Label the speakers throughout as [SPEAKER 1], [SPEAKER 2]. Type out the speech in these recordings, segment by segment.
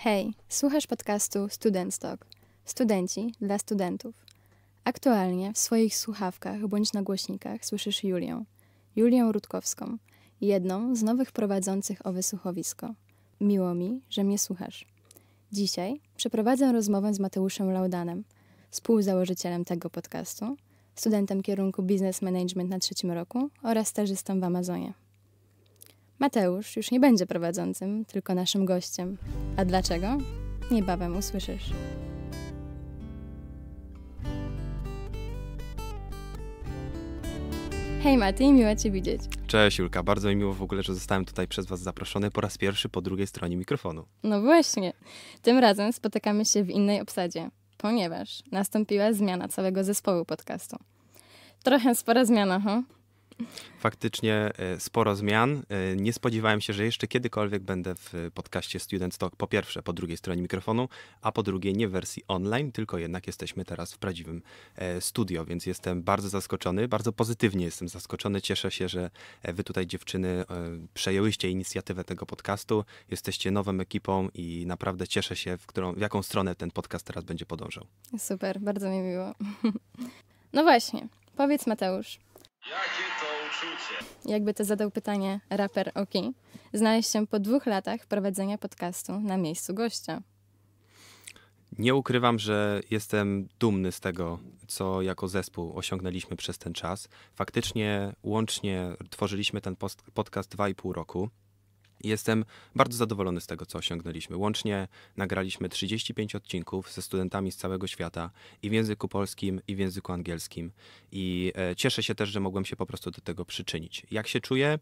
[SPEAKER 1] Hej, słuchasz podcastu Student Talk. Studenci dla studentów. Aktualnie w swoich słuchawkach bądź na głośnikach słyszysz Julię. Julię Rutkowską, jedną z nowych prowadzących owe słuchowisko. Miło mi, że mnie słuchasz. Dzisiaj przeprowadzę rozmowę z Mateuszem Laudanem, współzałożycielem tego podcastu, studentem kierunku Business Management na trzecim roku oraz stażystą w Amazonie. Mateusz już nie będzie prowadzącym, tylko naszym gościem. A dlaczego? Niebawem usłyszysz. Hej Mati, miło Cię widzieć.
[SPEAKER 2] Cześć Julka, bardzo mi miło w ogóle, że zostałem tutaj przez Was zaproszony po raz pierwszy po drugiej stronie mikrofonu.
[SPEAKER 1] No właśnie, tym razem spotykamy się w innej obsadzie, ponieważ nastąpiła zmiana całego zespołu podcastu. Trochę spora zmiana, huh?
[SPEAKER 2] Faktycznie e, sporo zmian. E, nie spodziewałem się, że jeszcze kiedykolwiek będę w e, podcaście Student Talk po pierwsze po drugiej stronie mikrofonu, a po drugie nie w wersji online, tylko jednak jesteśmy teraz w prawdziwym studio, więc jestem bardzo zaskoczony, bardzo pozytywnie jestem zaskoczony. Cieszę się, że wy tutaj dziewczyny przejęłyście inicjatywę tego podcastu. Jesteście nową ekipą i naprawdę cieszę się, w, którą, w jaką stronę ten podcast teraz będzie podążał.
[SPEAKER 1] Super, bardzo mi miło. No właśnie, powiedz Mateusz. Jakie to jakby to zadał pytanie raper Oki, znaleźć się po dwóch latach prowadzenia podcastu na miejscu gościa.
[SPEAKER 2] Nie ukrywam, że jestem dumny z tego, co jako zespół osiągnęliśmy przez ten czas. Faktycznie łącznie tworzyliśmy ten podcast 2,5 roku. Jestem bardzo zadowolony z tego, co osiągnęliśmy. Łącznie nagraliśmy 35 odcinków ze studentami z całego świata i w języku polskim, i w języku angielskim. I e, cieszę się też, że mogłem się po prostu do tego przyczynić. Jak się czuję?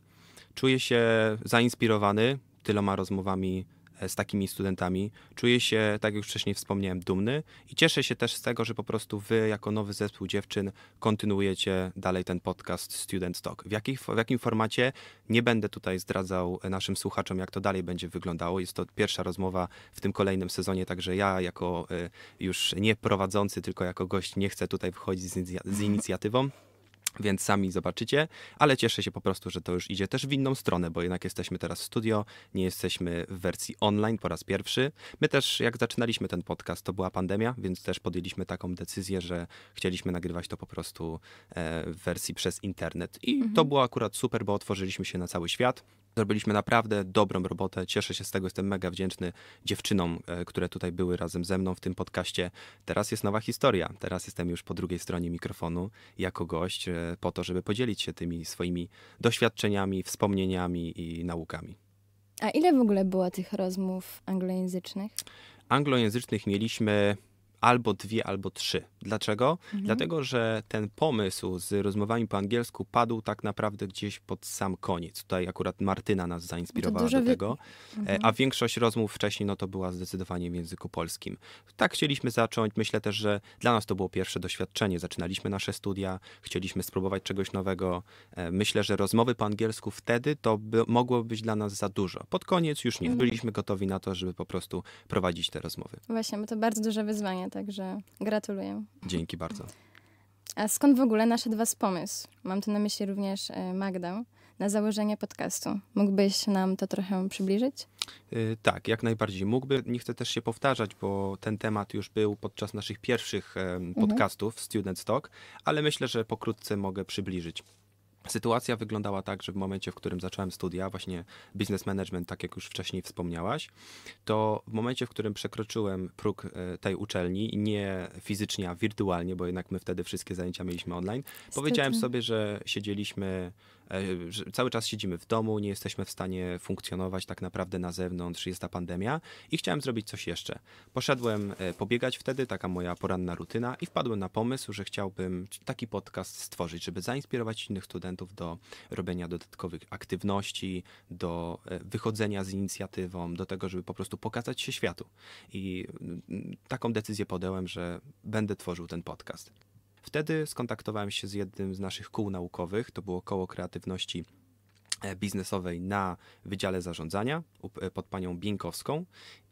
[SPEAKER 2] Czuję się zainspirowany tyloma rozmowami z takimi studentami. Czuję się, tak jak już wcześniej wspomniałem, dumny i cieszę się też z tego, że po prostu wy, jako nowy zespół dziewczyn, kontynuujecie dalej ten podcast Student Talk. W, jakich, w jakim formacie? Nie będę tutaj zdradzał e, naszym słuchaczom, jak to dalej będzie wyglądało. Jest to pierwsza rozmowa w tym kolejnym sezonie, także ja, jako e, już nie prowadzący, tylko jako gość, nie chcę tutaj wchodzić z, z inicjatywą. Więc sami zobaczycie, ale cieszę się po prostu, że to już idzie też w inną stronę, bo jednak jesteśmy teraz w studio, nie jesteśmy w wersji online po raz pierwszy. My też, jak zaczynaliśmy ten podcast, to była pandemia, więc też podjęliśmy taką decyzję, że chcieliśmy nagrywać to po prostu e, w wersji przez internet. I mhm. to było akurat super, bo otworzyliśmy się na cały świat. Zrobiliśmy naprawdę dobrą robotę. Cieszę się z tego, jestem mega wdzięczny dziewczynom, e, które tutaj były razem ze mną w tym podcaście. Teraz jest nowa historia. Teraz jestem już po drugiej stronie mikrofonu jako gość e, po to, żeby podzielić się tymi swoimi doświadczeniami, wspomnieniami i naukami.
[SPEAKER 1] A ile w ogóle było tych rozmów anglojęzycznych?
[SPEAKER 2] Anglojęzycznych mieliśmy albo dwie, albo trzy. Dlaczego? Mhm. Dlatego, że ten pomysł z rozmowami po angielsku padł tak naprawdę gdzieś pod sam koniec. Tutaj akurat Martyna nas zainspirowała do tego, wie... mhm. a większość rozmów wcześniej no to była zdecydowanie w języku polskim. Tak chcieliśmy zacząć. Myślę też, że dla nas to było pierwsze doświadczenie. Zaczynaliśmy nasze studia, chcieliśmy spróbować czegoś nowego. E, myślę, że rozmowy po angielsku wtedy to by, mogło być dla nas za dużo. Pod koniec już nie. Mhm. Byliśmy gotowi na to, żeby po prostu prowadzić te rozmowy.
[SPEAKER 1] Właśnie, bo to bardzo duże wyzwanie także gratuluję. Dzięki bardzo. A skąd w ogóle naszedł Was pomysł? Mam tu na myśli również e, Magdę na założenie podcastu. Mógłbyś nam to trochę przybliżyć?
[SPEAKER 2] Yy, tak, jak najbardziej mógłby. Nie chcę też się powtarzać, bo ten temat już był podczas naszych pierwszych mhm. podcastów mhm. Student Talk, ale myślę, że pokrótce mogę przybliżyć. Sytuacja wyglądała tak, że w momencie, w którym zacząłem studia, właśnie business management, tak jak już wcześniej wspomniałaś, to w momencie, w którym przekroczyłem próg e, tej uczelni, nie fizycznie, a wirtualnie, bo jednak my wtedy wszystkie zajęcia mieliśmy online, powiedziałem no. sobie, że siedzieliśmy E, cały czas siedzimy w domu, nie jesteśmy w stanie funkcjonować tak naprawdę na zewnątrz, jest ta pandemia i chciałem zrobić coś jeszcze. Poszedłem e, pobiegać wtedy, taka moja poranna rutyna i wpadłem na pomysł, że chciałbym taki podcast stworzyć, żeby zainspirować innych studentów do robienia dodatkowych aktywności, do e, wychodzenia z inicjatywą, do tego, żeby po prostu pokazać się światu. I mm, taką decyzję podjąłem, że będę tworzył ten podcast. Wtedy skontaktowałem się z jednym z naszych kół naukowych, to było koło kreatywności e, biznesowej na Wydziale Zarządzania e, pod panią Bieńkowską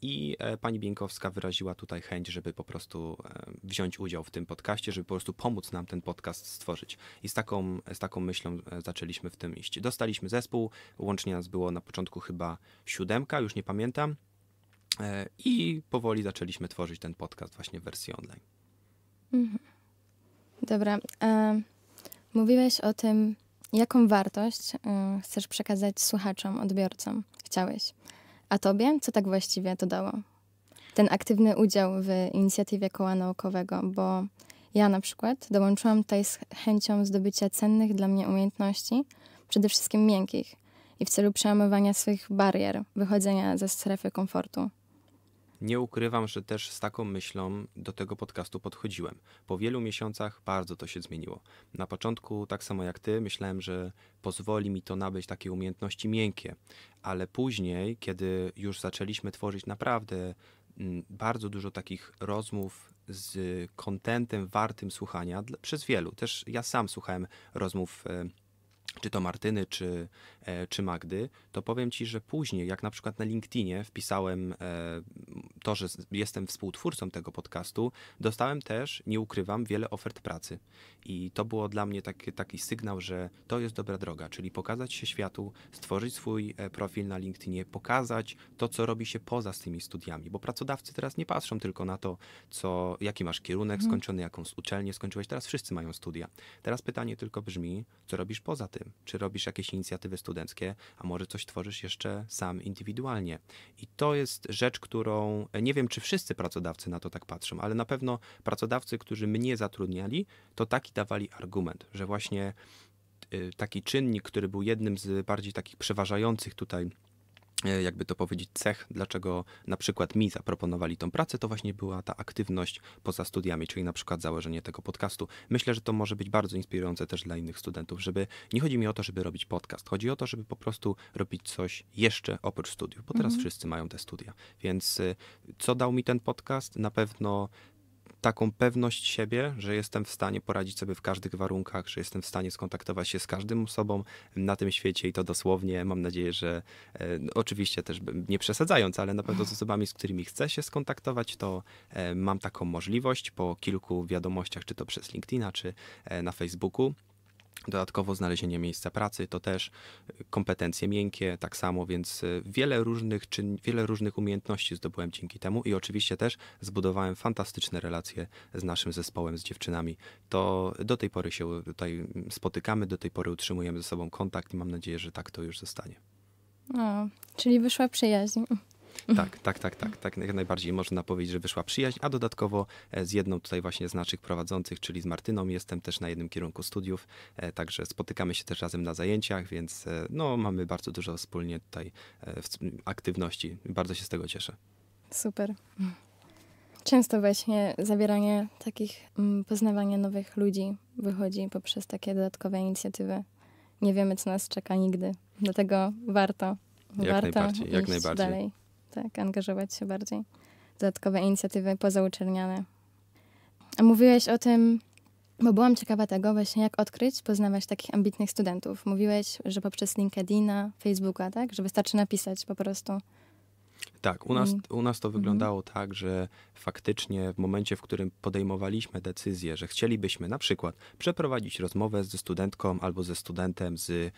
[SPEAKER 2] i e, pani Bieńkowska wyraziła tutaj chęć, żeby po prostu wziąć udział w tym podcaście, żeby po prostu pomóc nam ten podcast stworzyć. I z taką, z taką myślą zaczęliśmy w tym iść. Dostaliśmy zespół, łącznie nas było na początku chyba siódemka, już nie pamiętam, i powoli zaczęliśmy tworzyć ten podcast właśnie w wersji online.
[SPEAKER 1] Mhm. Dobra. E, mówiłeś o tym, jaką wartość e, chcesz przekazać słuchaczom, odbiorcom. Chciałeś. A tobie, co tak właściwie to dało? Ten aktywny udział w inicjatywie koła naukowego, bo ja na przykład dołączyłam tutaj z chęcią zdobycia cennych dla mnie umiejętności, przede wszystkim miękkich, i w celu przełamywania swoich barier, wychodzenia ze strefy komfortu.
[SPEAKER 2] Nie ukrywam, że też z taką myślą do tego podcastu podchodziłem. Po wielu miesiącach bardzo to się zmieniło. Na początku, tak samo jak ty, myślałem, że pozwoli mi to nabyć takie umiejętności miękkie, ale później, kiedy już zaczęliśmy tworzyć naprawdę mm, bardzo dużo takich rozmów z kontentem wartym słuchania przez wielu. Też ja sam słuchałem rozmów e, czy to Martyny, czy, e, czy Magdy, to powiem ci, że później, jak na przykład na LinkedInie wpisałem e, to, że jestem współtwórcą tego podcastu, dostałem też, nie ukrywam, wiele ofert pracy. I to było dla mnie taki, taki sygnał, że to jest dobra droga, czyli pokazać się światu, stworzyć swój e, profil na LinkedInie, pokazać to, co robi się poza tymi studiami, bo pracodawcy teraz nie patrzą tylko na to, co, jaki masz kierunek, mhm. skończony jakąś uczelnię skończyłeś, teraz wszyscy mają studia. Teraz pytanie tylko brzmi, co robisz poza tym? czy robisz jakieś inicjatywy studenckie, a może coś tworzysz jeszcze sam indywidualnie. I to jest rzecz, którą e, nie wiem, czy wszyscy pracodawcy na to tak patrzą, ale na pewno pracodawcy, którzy mnie zatrudniali, to taki dawali argument, że właśnie e, taki czynnik, który był jednym z bardziej takich przeważających tutaj E, jakby to powiedzieć, cech, dlaczego na przykład mi zaproponowali tą pracę, to właśnie była ta aktywność poza studiami, czyli na przykład założenie tego podcastu. Myślę, że to może być bardzo inspirujące też dla innych studentów, żeby nie chodzi mi o to, żeby robić podcast, chodzi o to, żeby po prostu robić coś jeszcze oprócz studiów, bo teraz mhm. wszyscy mają te studia. Więc y, co dał mi ten podcast? Na pewno taką pewność siebie, że jestem w stanie poradzić sobie w każdych warunkach, że jestem w stanie skontaktować się z każdym osobą na tym świecie i to dosłownie. Mam nadzieję, że e, no, oczywiście też nie przesadzając, ale na pewno z osobami, z którymi chcę się skontaktować, to e, mam taką możliwość po kilku wiadomościach, czy to przez LinkedIna, czy e, na Facebooku Dodatkowo znalezienie miejsca pracy to też y, kompetencje miękkie, tak samo, więc y, wiele różnych, czyn, wiele różnych umiejętności zdobyłem dzięki temu i oczywiście też zbudowałem fantastyczne relacje z naszym zespołem, z dziewczynami. To do tej pory się tutaj mm, spotykamy, do tej pory utrzymujemy ze sobą kontakt i mam nadzieję, że tak to już zostanie.
[SPEAKER 1] O, czyli wyszła przyjaźń.
[SPEAKER 2] Tak, tak, tak, tak, tak. Jak najbardziej można powiedzieć, że wyszła przyjaźń, a dodatkowo e, z jedną tutaj właśnie z naszych prowadzących, czyli z Martyną, jestem też na jednym kierunku studiów, e, także spotykamy się też razem na zajęciach, więc e, no, mamy bardzo dużo wspólnie tutaj aktywności. Bardzo się z tego cieszę.
[SPEAKER 1] Super. Często właśnie zabieranie takich, mm, poznawanie nowych ludzi wychodzi poprzez takie dodatkowe inicjatywy. Nie wiemy, co nas czeka nigdy. Dlatego warto. Jak warto najbardziej, jak najbardziej. Dalej tak, angażować się bardziej. Dodatkowe inicjatywy pozauczelniane. A mówiłeś o tym, bo byłam ciekawa tego właśnie, jak odkryć, poznawać takich ambitnych studentów. Mówiłeś, że poprzez LinkedIna, Facebooka, tak? Że wystarczy napisać po prostu.
[SPEAKER 2] Tak, u nas, mhm. u nas to mhm. wyglądało mhm. tak, że faktycznie w momencie, w którym podejmowaliśmy decyzję, że chcielibyśmy na przykład przeprowadzić rozmowę ze studentką albo ze studentem z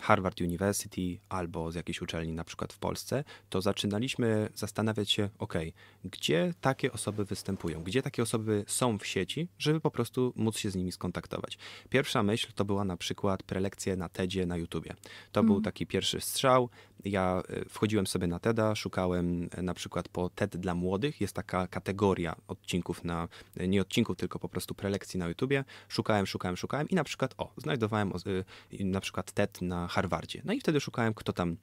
[SPEAKER 2] Harvard University albo z jakiejś uczelni na przykład w Polsce, to zaczynaliśmy zastanawiać się, ok, gdzie takie osoby występują, gdzie takie osoby są w sieci, żeby po prostu móc się z nimi skontaktować. Pierwsza myśl to była na przykład prelekcje na TEDzie na YouTubie. To mhm. był taki pierwszy strzał. Ja e, wchodziłem sobie na TEDa, szukałem na przykład po TED dla młodych jest taka kategoria odcinków na, nie odcinków, tylko po prostu prelekcji na YouTubie. Szukałem, szukałem, szukałem i na przykład, o, znajdowałem y, na przykład TED na Harvardzie. No i wtedy szukałem, kto tam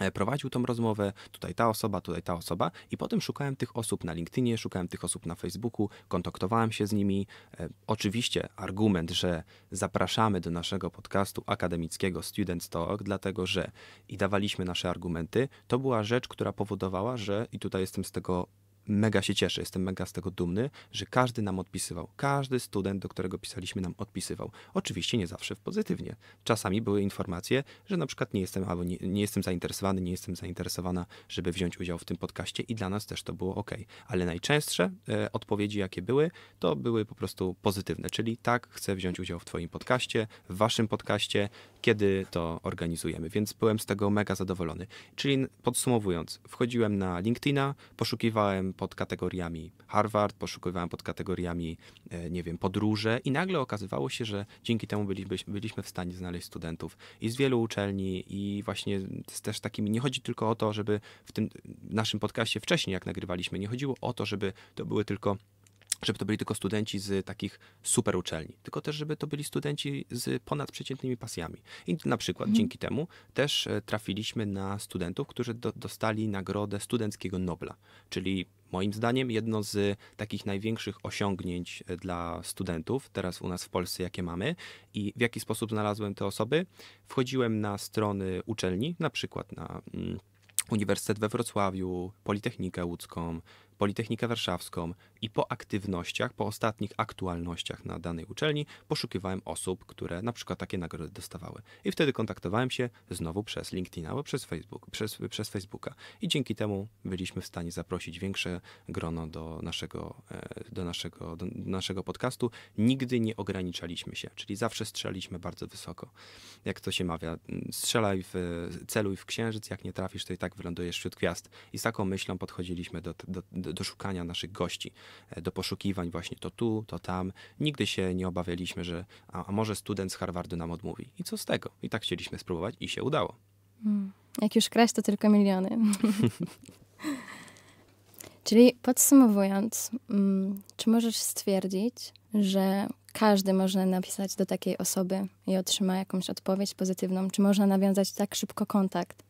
[SPEAKER 2] E, prowadził tą rozmowę, tutaj ta osoba, tutaj ta osoba i potem szukałem tych osób na LinkedInie, szukałem tych osób na Facebooku, kontaktowałem się z nimi. E, oczywiście argument, że zapraszamy do naszego podcastu akademickiego Student Talk, dlatego że i dawaliśmy nasze argumenty, to była rzecz, która powodowała, że i tutaj jestem z tego mega się cieszę, jestem mega z tego dumny, że każdy nam odpisywał. Każdy student, do którego pisaliśmy, nam odpisywał. Oczywiście nie zawsze w pozytywnie. Czasami były informacje, że na przykład nie jestem albo nie, nie, jestem zainteresowany, nie jestem zainteresowana, żeby wziąć udział w tym podcaście i dla nas też to było ok. Ale najczęstsze e, odpowiedzi, jakie były, to były po prostu pozytywne, czyli tak, chcę wziąć udział w Twoim podcaście, w Waszym podcaście, kiedy to organizujemy. Więc byłem z tego mega zadowolony. Czyli podsumowując, wchodziłem na LinkedIna, poszukiwałem pod kategoriami Harvard, poszukiwałem pod kategoriami, e, nie wiem, podróże i nagle okazywało się, że dzięki temu byliśmy byliśmy w stanie znaleźć studentów i z wielu uczelni i właśnie z też takimi, nie chodzi tylko o to, żeby w tym naszym podcastie wcześniej, jak nagrywaliśmy, nie chodziło o to, żeby to były tylko żeby to byli tylko studenci z takich super uczelni, tylko też, żeby to byli studenci z ponadprzeciętnymi pasjami. I na przykład mhm. dzięki temu też e, trafiliśmy na studentów, którzy do, dostali nagrodę studenckiego Nobla, czyli moim zdaniem jedno z takich największych osiągnięć e, dla studentów teraz u nas w Polsce, jakie mamy i w jaki sposób znalazłem te osoby. Wchodziłem na strony uczelni, na przykład na mm, Uniwersytet we Wrocławiu, Politechnikę Łódzką, Politechnikę Warszawską i po aktywnościach, po ostatnich aktualnościach na danej uczelni poszukiwałem osób, które na przykład takie nagrody dostawały. I wtedy kontaktowałem się znowu przez LinkedIna albo przez, Facebook, przez, przez Facebooka. I dzięki temu byliśmy w stanie zaprosić większe grono do naszego, e, do naszego, do naszego podcastu. Nigdy nie ograniczaliśmy się, czyli zawsze strzelaliśmy bardzo wysoko. Jak to się mawia, mm, strzelaj w, celuj w księżyc, jak nie trafisz, to i tak wylądujesz wśród gwiazd. I z taką myślą podchodziliśmy do, do, do do szukania naszych gości, e, do poszukiwań właśnie to tu, to tam. Nigdy się nie obawialiśmy, że a, a może student z Harvardu nam odmówi. I co z tego? I tak chcieliśmy spróbować i się udało.
[SPEAKER 1] Hmm. Jak już kraść, to tylko miliony. Czyli podsumowując, mm, czy możesz stwierdzić, że każdy można napisać do takiej osoby i otrzyma jakąś odpowiedź pozytywną? Czy można nawiązać tak szybko kontakt?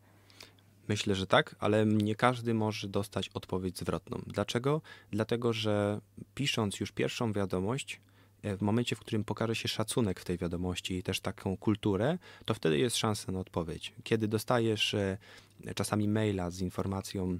[SPEAKER 2] Myślę, że tak, ale nie każdy może dostać odpowiedź zwrotną. Dlaczego? Dlatego, że pisząc już pierwszą wiadomość, e, w momencie, w którym pokaże się szacunek w tej wiadomości i też taką kulturę, to wtedy jest szansa na odpowiedź. Kiedy dostajesz e, czasami maila z informacją,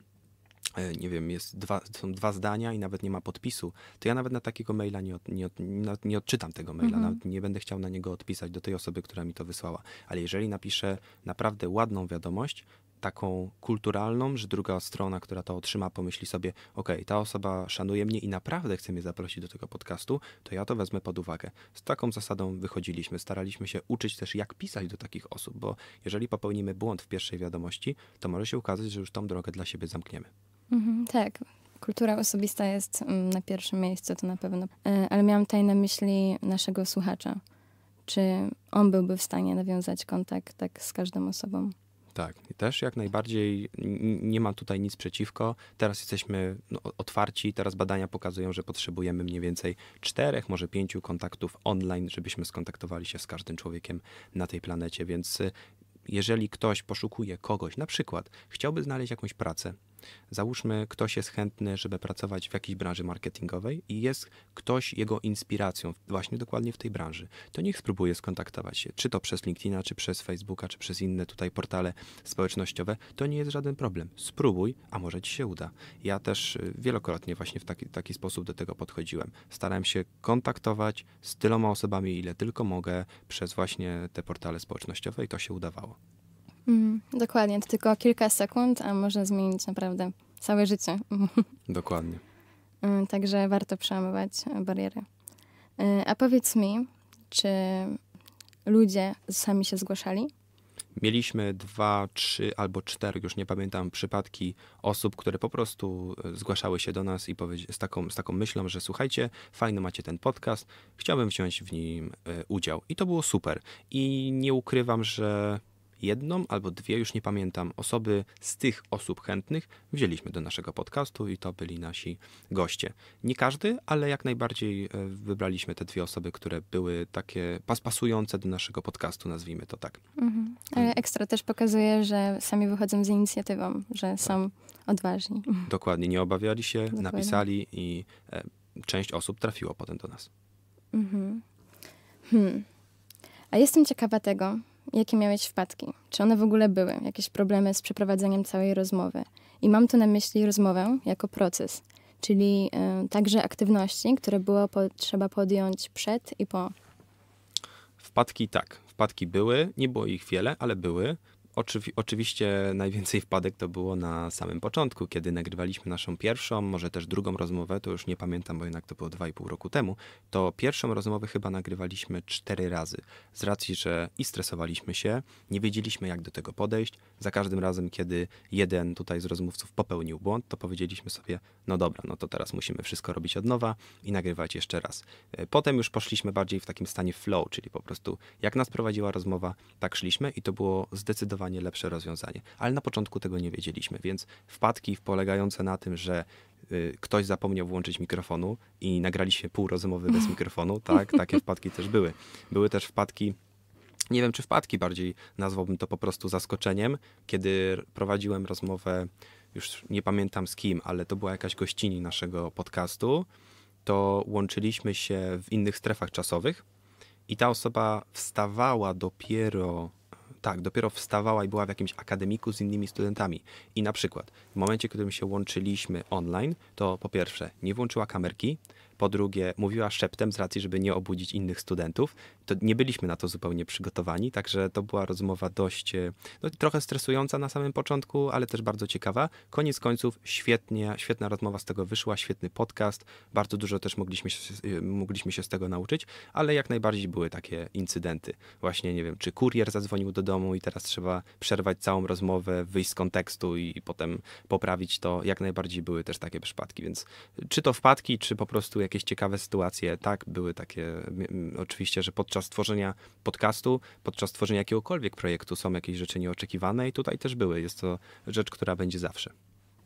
[SPEAKER 2] e, nie wiem, jest dwa, są dwa zdania i nawet nie ma podpisu, to ja nawet na takiego maila nie, od, nie, od, nie odczytam tego maila, mhm. nie będę chciał na niego odpisać do tej osoby, która mi to wysłała. Ale jeżeli napiszę naprawdę ładną wiadomość, taką kulturalną, że druga strona, która to otrzyma, pomyśli sobie, ok, ta osoba szanuje mnie i naprawdę chce mnie zaprosić do tego podcastu, to ja to wezmę pod uwagę. Z taką zasadą wychodziliśmy. Staraliśmy się uczyć też, jak pisać do takich osób, bo jeżeli popełnimy błąd w pierwszej wiadomości, to może się okazać, że już tą drogę dla siebie zamkniemy.
[SPEAKER 1] Mhm, tak, kultura osobista jest mm, na pierwszym miejscu, to na pewno. E, ale miałam tutaj na myśli naszego słuchacza. Czy on byłby w stanie nawiązać kontakt tak z każdą osobą?
[SPEAKER 2] Tak, też jak najbardziej nie mam tutaj nic przeciwko. Teraz jesteśmy no, otwarci, teraz badania pokazują, że potrzebujemy mniej więcej czterech, może pięciu kontaktów online, żebyśmy skontaktowali się z każdym człowiekiem na tej planecie, więc y, jeżeli ktoś poszukuje kogoś, na przykład chciałby znaleźć jakąś pracę, Załóżmy, ktoś jest chętny, żeby pracować w jakiejś branży marketingowej i jest ktoś jego inspiracją właśnie dokładnie w tej branży. To niech spróbuje skontaktować się, czy to przez LinkedIna, czy przez Facebooka, czy przez inne tutaj portale społecznościowe. To nie jest żaden problem. Spróbuj, a może ci się uda. Ja też y, wielokrotnie właśnie w taki, taki sposób do tego podchodziłem. Starałem się kontaktować z tyloma osobami, ile tylko mogę, przez właśnie te portale społecznościowe i to się udawało.
[SPEAKER 1] Mm, dokładnie, to tylko kilka sekund, a można zmienić naprawdę całe życie.
[SPEAKER 2] Dokładnie.
[SPEAKER 1] Mm, także warto przełamywać bariery. Y, a powiedz mi, czy ludzie sami się zgłaszali?
[SPEAKER 2] Mieliśmy dwa, trzy albo cztery, już nie pamiętam, przypadki osób, które po prostu y, zgłaszały się do nas i z taką, z taką myślą, że słuchajcie, fajny macie ten podcast, chciałbym wziąć w nim y, udział. I to było super. I nie ukrywam, że jedną albo dwie, już nie pamiętam, osoby z tych osób chętnych wzięliśmy do naszego podcastu i to byli nasi goście. Nie każdy, ale jak najbardziej e, wybraliśmy te dwie osoby, które były takie pas pasujące do naszego podcastu, nazwijmy to tak.
[SPEAKER 1] Mhm. Ale mm. ekstra też pokazuje, że sami wychodzą z inicjatywą, że tak. są odważni.
[SPEAKER 2] Dokładnie, nie obawiali się, Dokładnie. napisali i e, część osób trafiło potem do nas.
[SPEAKER 1] Mhm. Hmm. A jestem ciekawa tego, jakie miałeś wpadki, czy one w ogóle były, jakieś problemy z przeprowadzeniem całej rozmowy. I mam tu na myśli rozmowę jako proces, czyli y, także aktywności, które było po, trzeba podjąć przed i po.
[SPEAKER 2] Wpadki tak, wpadki były, nie było ich wiele, ale były. Oczywi oczywiście najwięcej wpadek to było na samym początku, kiedy nagrywaliśmy naszą pierwszą, może też drugą rozmowę, to już nie pamiętam, bo jednak to było 2,5 roku temu. To pierwszą rozmowę chyba nagrywaliśmy cztery razy, z racji, że i stresowaliśmy się, nie wiedzieliśmy jak do tego podejść. Za każdym razem, kiedy jeden tutaj z rozmówców popełnił błąd, to powiedzieliśmy sobie, no dobra, no to teraz musimy wszystko robić od nowa i nagrywać jeszcze raz. E, potem już poszliśmy bardziej w takim stanie flow, czyli po prostu jak nas prowadziła rozmowa, tak szliśmy i to było zdecydowanie zdecydowanie lepsze rozwiązanie. Ale na początku tego nie wiedzieliśmy, więc wpadki polegające na tym, że y, ktoś zapomniał włączyć mikrofonu i nagraliśmy pół rozmowy bez mikrofonu, tak, takie wpadki też były. Były też wpadki nie wiem czy wpadki, bardziej nazwałbym to po prostu zaskoczeniem, kiedy prowadziłem rozmowę, już nie pamiętam z kim, ale to była jakaś gościni naszego podcastu, to łączyliśmy się w innych strefach czasowych i ta osoba wstawała dopiero tak, dopiero wstawała i była w jakimś akademiku z innymi studentami. I na przykład w momencie, w którym się łączyliśmy online, to po pierwsze nie włączyła kamerki, po drugie mówiła szeptem z racji, żeby nie obudzić innych studentów nie byliśmy na to zupełnie przygotowani, także to była rozmowa dość e, no, trochę stresująca na samym początku, ale też bardzo ciekawa. Koniec końców świetnie, świetna rozmowa z tego wyszła, świetny podcast, bardzo dużo też mogliśmy się, e, mogliśmy się z tego nauczyć, ale jak najbardziej były takie incydenty. Właśnie nie wiem, czy kurier zadzwonił do domu i teraz trzeba przerwać całą rozmowę, wyjść z kontekstu i, i potem poprawić to. Jak najbardziej były też takie przypadki, więc e, czy to wpadki, czy po prostu jakieś ciekawe sytuacje, tak, były takie oczywiście, że podczas podczas tworzenia podcastu, podczas tworzenia jakiegokolwiek projektu są jakieś rzeczy nieoczekiwane i tutaj też były. Jest to rzecz, która będzie zawsze.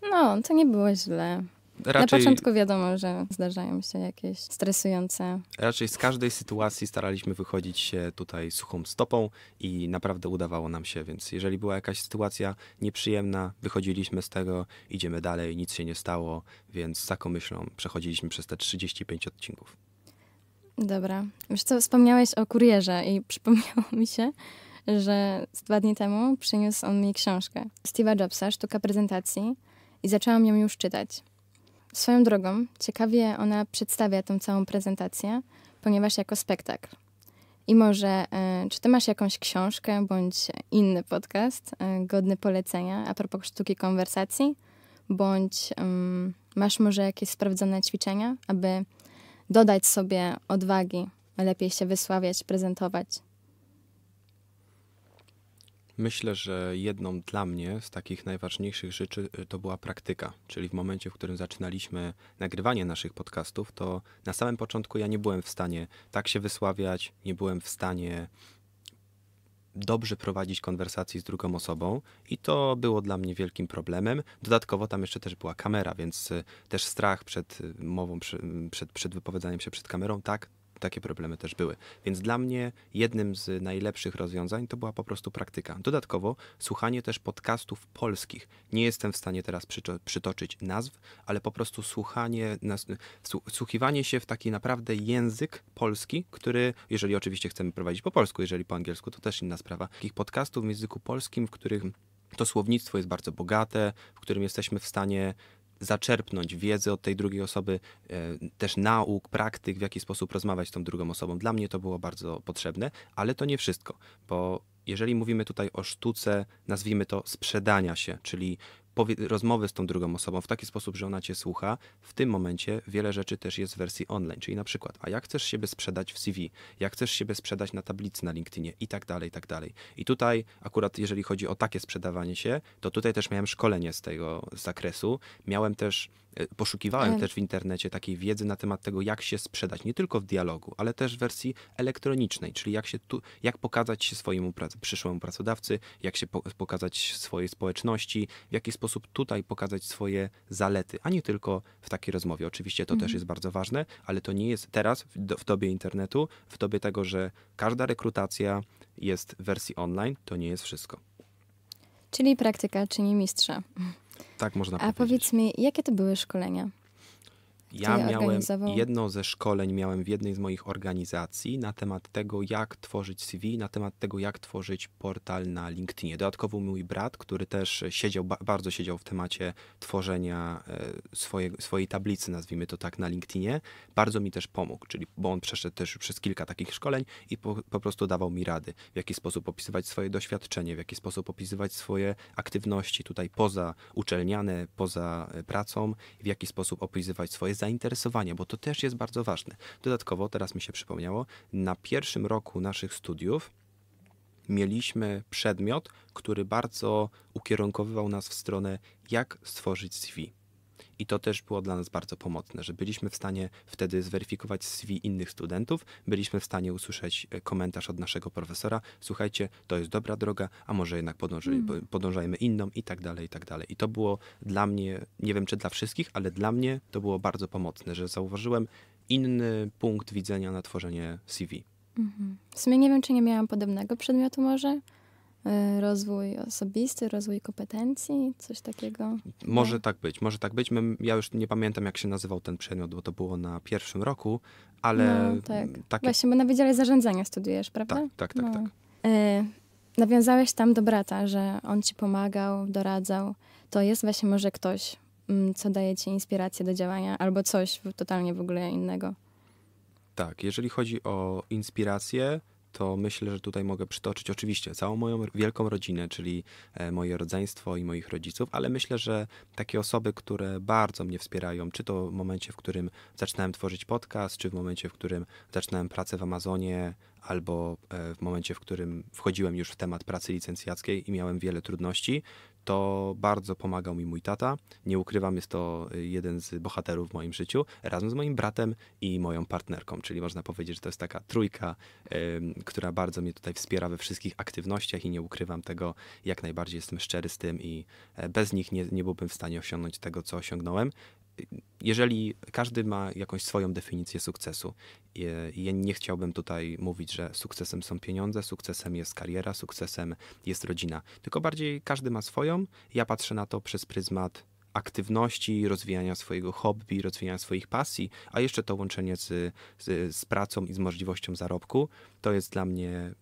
[SPEAKER 1] No, to nie było źle. Raczej, Na początku wiadomo, że zdarzają się jakieś stresujące.
[SPEAKER 2] Raczej z każdej sytuacji staraliśmy wychodzić się tutaj suchą stopą i naprawdę udawało nam się, więc jeżeli była jakaś sytuacja nieprzyjemna, wychodziliśmy z tego, idziemy dalej, nic się nie stało, więc z taką myślą przechodziliśmy przez te 35 odcinków.
[SPEAKER 1] Dobra. Wiesz co, wspomniałeś o kurierze i przypomniało mi się, że dwa dni temu przyniósł on mi książkę Steve'a Jobsa, Sztuka Prezentacji i zaczęłam ją już czytać. Swoją drogą, ciekawie ona przedstawia tą całą prezentację, ponieważ jako spektakl. I może, y, czy ty masz jakąś książkę bądź inny podcast y, godny polecenia a propos sztuki konwersacji? Bądź y, masz może jakieś sprawdzone ćwiczenia, aby dodać sobie odwagi, lepiej się wysławiać, prezentować.
[SPEAKER 2] Myślę, że jedną dla mnie z takich najważniejszych rzeczy y, to była praktyka. Czyli w momencie, w którym zaczynaliśmy nagrywanie naszych podcastów, to na samym początku ja nie byłem w stanie tak się wysławiać, nie byłem w stanie dobrze prowadzić konwersacje z drugą osobą i to było dla mnie wielkim problemem. Dodatkowo tam jeszcze też była kamera, więc y, też strach przed y, mową, przed, przed się przed kamerą, tak, takie problemy też były. Więc dla mnie jednym z najlepszych rozwiązań to była po prostu praktyka. Dodatkowo słuchanie też podcastów polskich. Nie jestem w stanie teraz przytoczyć nazw, ale po prostu słuchanie, wsłuchiwanie się w taki naprawdę język polski, który, jeżeli oczywiście chcemy prowadzić po polsku, jeżeli po angielsku, to też inna sprawa. Takich podcastów w języku polskim, w których to słownictwo jest bardzo bogate, w którym jesteśmy w stanie zaczerpnąć wiedzę od tej drugiej osoby, e, też nauk, praktyk, w jaki sposób rozmawiać z tą drugą osobą. Dla mnie to było bardzo potrzebne, ale to nie wszystko, bo jeżeli mówimy tutaj o sztuce, nazwijmy to sprzedania się, czyli rozmowy z tą drugą osobą w taki sposób, że ona cię słucha, w tym momencie wiele rzeczy też jest w wersji online, czyli na przykład, a jak chcesz siebie sprzedać w CV, jak chcesz siebie sprzedać na tablicy na LinkedInie i tak dalej, i tak dalej. I tutaj akurat jeżeli chodzi o takie sprzedawanie się, to tutaj też miałem szkolenie z tego zakresu. Miałem też, e, poszukiwałem też w internecie takiej wiedzy na temat tego, jak się sprzedać, nie tylko w dialogu, ale też w wersji elektronicznej, czyli jak się tu, jak pokazać się swojemu przyszłemu pracodawcy, jak się po pokazać swojej społeczności, w jaki sposób sposób tutaj pokazać swoje zalety, a nie tylko w takiej rozmowie. Oczywiście to mhm. też jest bardzo ważne, ale to nie jest teraz w, w dobie internetu, w dobie tego, że każda rekrutacja jest w wersji online, to nie jest wszystko.
[SPEAKER 1] Czyli praktyka czyni mistrza. Tak można powiedzieć. A powiedz mi, jakie to były szkolenia?
[SPEAKER 2] Ja miałem jedno ze szkoleń miałem w jednej z moich organizacji na temat tego, jak tworzyć CV, na temat tego, jak tworzyć portal na LinkedInie. Dodatkowo mój brat, który też siedział, bardzo siedział w temacie tworzenia e, swoje, swojej tablicy, nazwijmy to tak, na LinkedInie, bardzo mi też pomógł, czyli, bo on przeszedł też przez kilka takich szkoleń i po, po prostu dawał mi rady, w jaki sposób opisywać swoje doświadczenie, w jaki sposób opisywać swoje aktywności tutaj poza uczelniane, poza e, pracą, w jaki sposób opisywać swoje zainteresowanie, bo to też jest bardzo ważne. Dodatkowo, teraz mi się przypomniało, na pierwszym roku naszych studiów mieliśmy przedmiot, który bardzo ukierunkowywał nas w stronę, jak stworzyć CV. I to też było dla nas bardzo pomocne, że byliśmy w stanie wtedy zweryfikować CV innych studentów, byliśmy w stanie usłyszeć e, komentarz od naszego profesora, słuchajcie, to jest dobra droga, a może jednak mm. podążajmy inną i tak dalej, i tak dalej. I to było dla mnie, nie wiem czy dla wszystkich, ale dla mnie to było bardzo pomocne, że zauważyłem inny punkt widzenia na tworzenie CV.
[SPEAKER 1] Mhm. W sumie nie wiem, czy nie miałam podobnego przedmiotu może, E, rozwój osobisty, rozwój kompetencji, coś takiego?
[SPEAKER 2] Może no. tak być, może tak być. ja już nie pamiętam, jak się nazywał ten przedmiot, bo to było na pierwszym roku, ale... No, tak. Takie... Właśnie, bo
[SPEAKER 1] na Wydziale Zarządzania studiujesz, prawda? Tak, tak, tak. No. tak. E, nawiązałeś tam do brata, że on ci pomagał, doradzał. To jest właśnie może ktoś, co daje ci inspirację do działania albo coś totalnie w ogóle innego?
[SPEAKER 2] Tak, jeżeli chodzi o inspirację, to myślę, że tutaj mogę przytoczyć oczywiście całą moją wielką rodzinę, czyli e, moje rodzeństwo i moich rodziców, ale myślę, że takie osoby, które bardzo mnie wspierają, czy to w momencie, w którym zaczynałem tworzyć podcast, czy w momencie, w którym zaczynałem pracę w Amazonie, albo e, w momencie, w którym wchodziłem już w temat pracy licencjackiej i miałem wiele trudności, to bardzo pomagał mi mój tata. Nie ukrywam, jest to y, jeden z bohaterów w moim życiu, razem z moim bratem i moją partnerką, czyli można powiedzieć, że to jest taka trójka, y, która bardzo mnie tutaj wspiera we wszystkich aktywnościach i nie ukrywam tego, jak najbardziej jestem szczery z tym i e, bez nich nie, nie byłbym w stanie osiągnąć tego, co osiągnąłem jeżeli każdy ma jakąś swoją definicję sukcesu, ja nie chciałbym tutaj mówić, że sukcesem są pieniądze, sukcesem jest kariera, sukcesem jest rodzina, tylko bardziej każdy ma swoją. Ja patrzę na to przez pryzmat aktywności, rozwijania swojego hobby, rozwijania swoich pasji, a jeszcze to łączenie z, z, z, pracą i z możliwością zarobku, to jest dla mnie mm,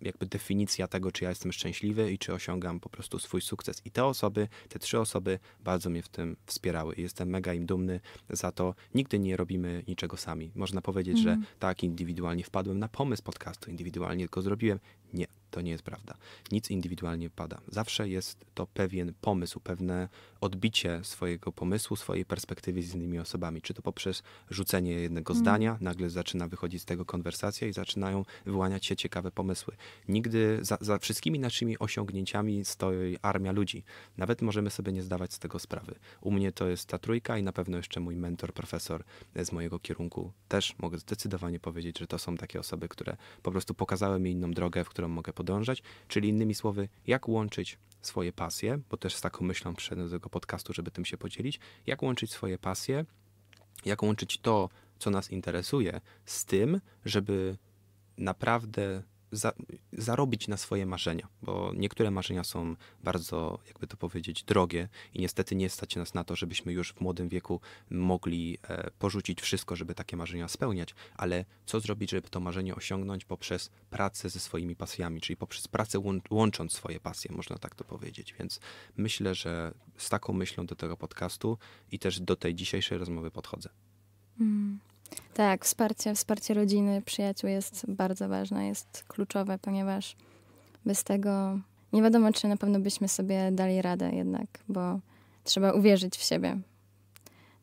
[SPEAKER 2] jakby definicja tego, czy ja jestem szczęśliwy i czy osiągam po prostu swój sukces. I te osoby, te trzy osoby bardzo mnie w tym wspierały. Jestem mega im dumny za to. Nigdy nie robimy niczego sami. Można powiedzieć, mm. że mhm. tak, indywidualnie wpadłem na pomysł podcastu, indywidualnie go zrobiłem. Nie, to nie jest prawda. Nic indywidualnie pada. Zawsze jest to pewien pomysł, pewne odbicie swojego pomysłu, swojej perspektywy z innymi osobami. Czy to poprzez rzucenie jednego mm. zdania, nagle zaczyna wychodzić z tego konwersacja i zaczynają wyłaniać się ciekawe pomysły. Nigdy za, za wszystkimi naszymi osiągnięciami stoi armia ludzi. Nawet możemy sobie nie zdawać z tego sprawy. U mnie to jest ta trójka i na pewno jeszcze mój mentor, profesor z mojego kierunku też mogę zdecydowanie powiedzieć, że to są takie osoby, które po prostu pokazały mi inną drogę, w którą mogę podążać, czyli innymi słowy, jak łączyć swoje pasje, bo też z taką myślą przyszedłem do tego podcastu, żeby tym się podzielić, jak łączyć swoje pasje, jak łączyć to, co nas interesuje, z tym, żeby naprawdę za, zarobić na swoje marzenia, bo niektóre marzenia są bardzo, jakby to powiedzieć, drogie i niestety nie stać nas na to, żebyśmy już w młodym wieku mogli e, porzucić wszystko, żeby takie marzenia spełniać, ale co zrobić, żeby to marzenie osiągnąć poprzez pracę ze swoimi pasjami, czyli poprzez pracę łą łącząc swoje pasje, można tak to powiedzieć. Więc myślę, że z taką myślą do tego podcastu i też do tej dzisiejszej rozmowy
[SPEAKER 1] podchodzę. Mm. Tak, wsparcie, wsparcie rodziny, przyjaciół jest bardzo ważne, jest kluczowe, ponieważ bez tego nie wiadomo, czy na pewno byśmy sobie dali radę jednak, bo trzeba uwierzyć w siebie.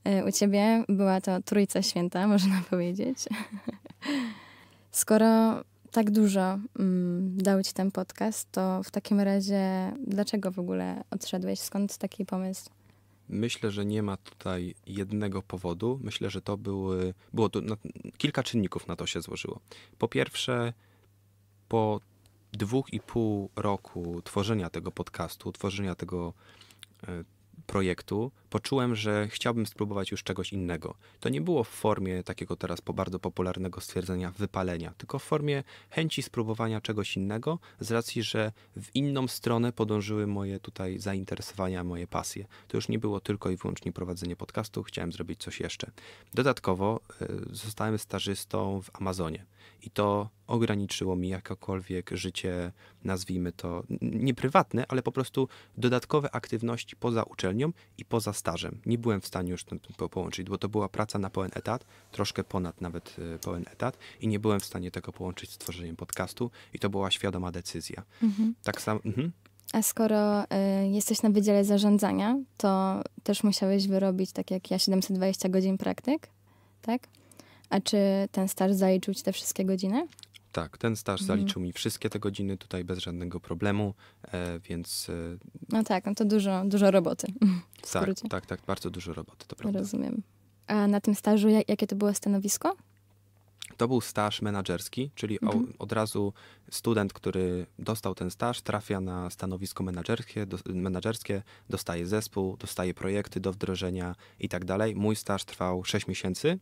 [SPEAKER 1] E, u ciebie była to Trójca Święta, można powiedzieć. Skoro tak dużo mm, dał ci ten podcast, to w takim razie dlaczego w ogóle odszedłeś? Skąd taki pomysł?
[SPEAKER 2] Myślę, że nie ma tutaj jednego powodu. Myślę, że to były, było no, kilka czynników na to się złożyło. Po pierwsze, po dwóch i pół roku tworzenia tego podcastu, tworzenia tego y, projektu, poczułem, że chciałbym spróbować już czegoś innego. To nie było w formie takiego teraz po bardzo popularnego stwierdzenia wypalenia, tylko w formie chęci spróbowania czegoś innego, z racji, że w inną stronę podążyły moje tutaj zainteresowania, moje pasje. To już nie było tylko i wyłącznie prowadzenie podcastu, chciałem zrobić coś jeszcze. Dodatkowo e, zostałem stażystą w Amazonie i to ograniczyło mi jakiekolwiek życie, nazwijmy to nie prywatne, ale po prostu dodatkowe aktywności poza uczelnią i poza stażem. Nie byłem w stanie już to połączyć, bo to była praca na pełen etat, troszkę ponad nawet e, pełen etat i nie byłem w stanie tego połączyć z tworzeniem podcastu i to była świadoma decyzja. Mhm. Tak samo... Mhm.
[SPEAKER 1] A skoro y, jesteś na Wydziale Zarządzania, to też musiałeś wyrobić, tak jak ja, 720 godzin praktyk, tak? A czy ten staż zaliczył ci te wszystkie godziny?
[SPEAKER 2] Tak, ten staż mhm. zaliczył mi wszystkie te godziny tutaj bez żadnego problemu, e, więc. E,
[SPEAKER 1] no tak, no to dużo, dużo roboty. Tak,
[SPEAKER 2] tak, tak, bardzo dużo roboty,
[SPEAKER 1] to prawda. Rozumiem. A na tym stażu jakie to było stanowisko?
[SPEAKER 2] To był staż menedżerski, czyli mhm. od razu student, który dostał ten staż, trafia na stanowisko menedżerskie, do, menedżerskie dostaje zespół, dostaje projekty do wdrożenia i tak dalej. Mój staż trwał 6 miesięcy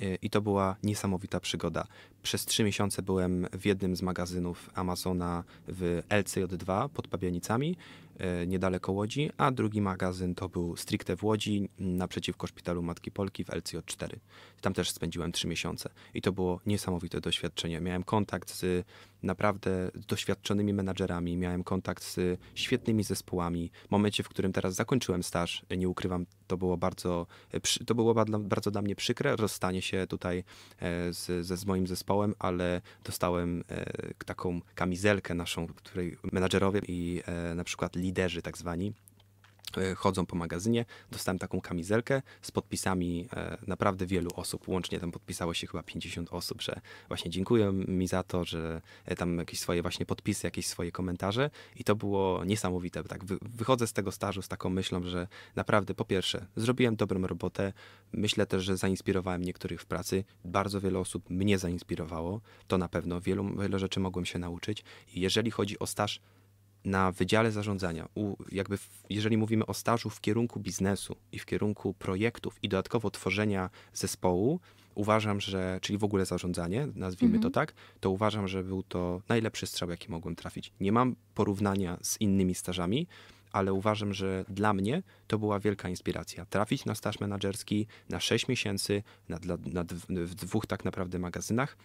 [SPEAKER 2] e, i to była niesamowita przygoda. Przez trzy miesiące byłem w jednym z magazynów Amazona w LCJ2 pod Pabianicami, e, niedaleko Łodzi, a drugi magazyn to był stricte w Łodzi, naprzeciwko Szpitalu Matki Polki w LCJ4. Tam też spędziłem trzy miesiące i to było niesamowite doświadczenie. Miałem kontakt z naprawdę doświadczonymi menadżerami, miałem kontakt z świetnymi zespołami. W momencie, w którym teraz zakończyłem staż, nie ukrywam, to było bardzo, to było bardzo dla mnie przykre rozstanie się tutaj e, z, z moim zespołem, zespołem, ale dostałem e, taką kamizelkę naszą, której menadżerowie i e, na przykład liderzy tak zwani Y, chodzą po magazynie. Dostałem taką kamizelkę z podpisami e, naprawdę wielu osób. Łącznie tam podpisało się chyba 50 osób, że właśnie dziękuję mi za to, że e, tam jakieś swoje właśnie podpisy, jakieś swoje komentarze i to było niesamowite. Tak wychodzę z tego stażu z taką myślą, że naprawdę po pierwsze zrobiłem dobrą robotę. Myślę też, że zainspirowałem niektórych w pracy. Bardzo wiele osób mnie zainspirowało. To na pewno wielu, wiele rzeczy mogłem się nauczyć. I jeżeli chodzi o staż na Wydziale Zarządzania, u, jakby w, jeżeli mówimy o stażu w kierunku biznesu i w kierunku projektów i dodatkowo tworzenia zespołu, uważam, że, czyli w ogóle zarządzanie, nazwijmy mm-hmm. to mhm. tak, to uważam, że był to najlepszy strzał, jaki mogłem trafić. Nie mam porównania z innymi stażami, ale uważam, że dla mnie to była wielka inspiracja. Trafić na staż menedżerski na 6 miesięcy, na, na, na, w dwóch tak naprawdę magazynach,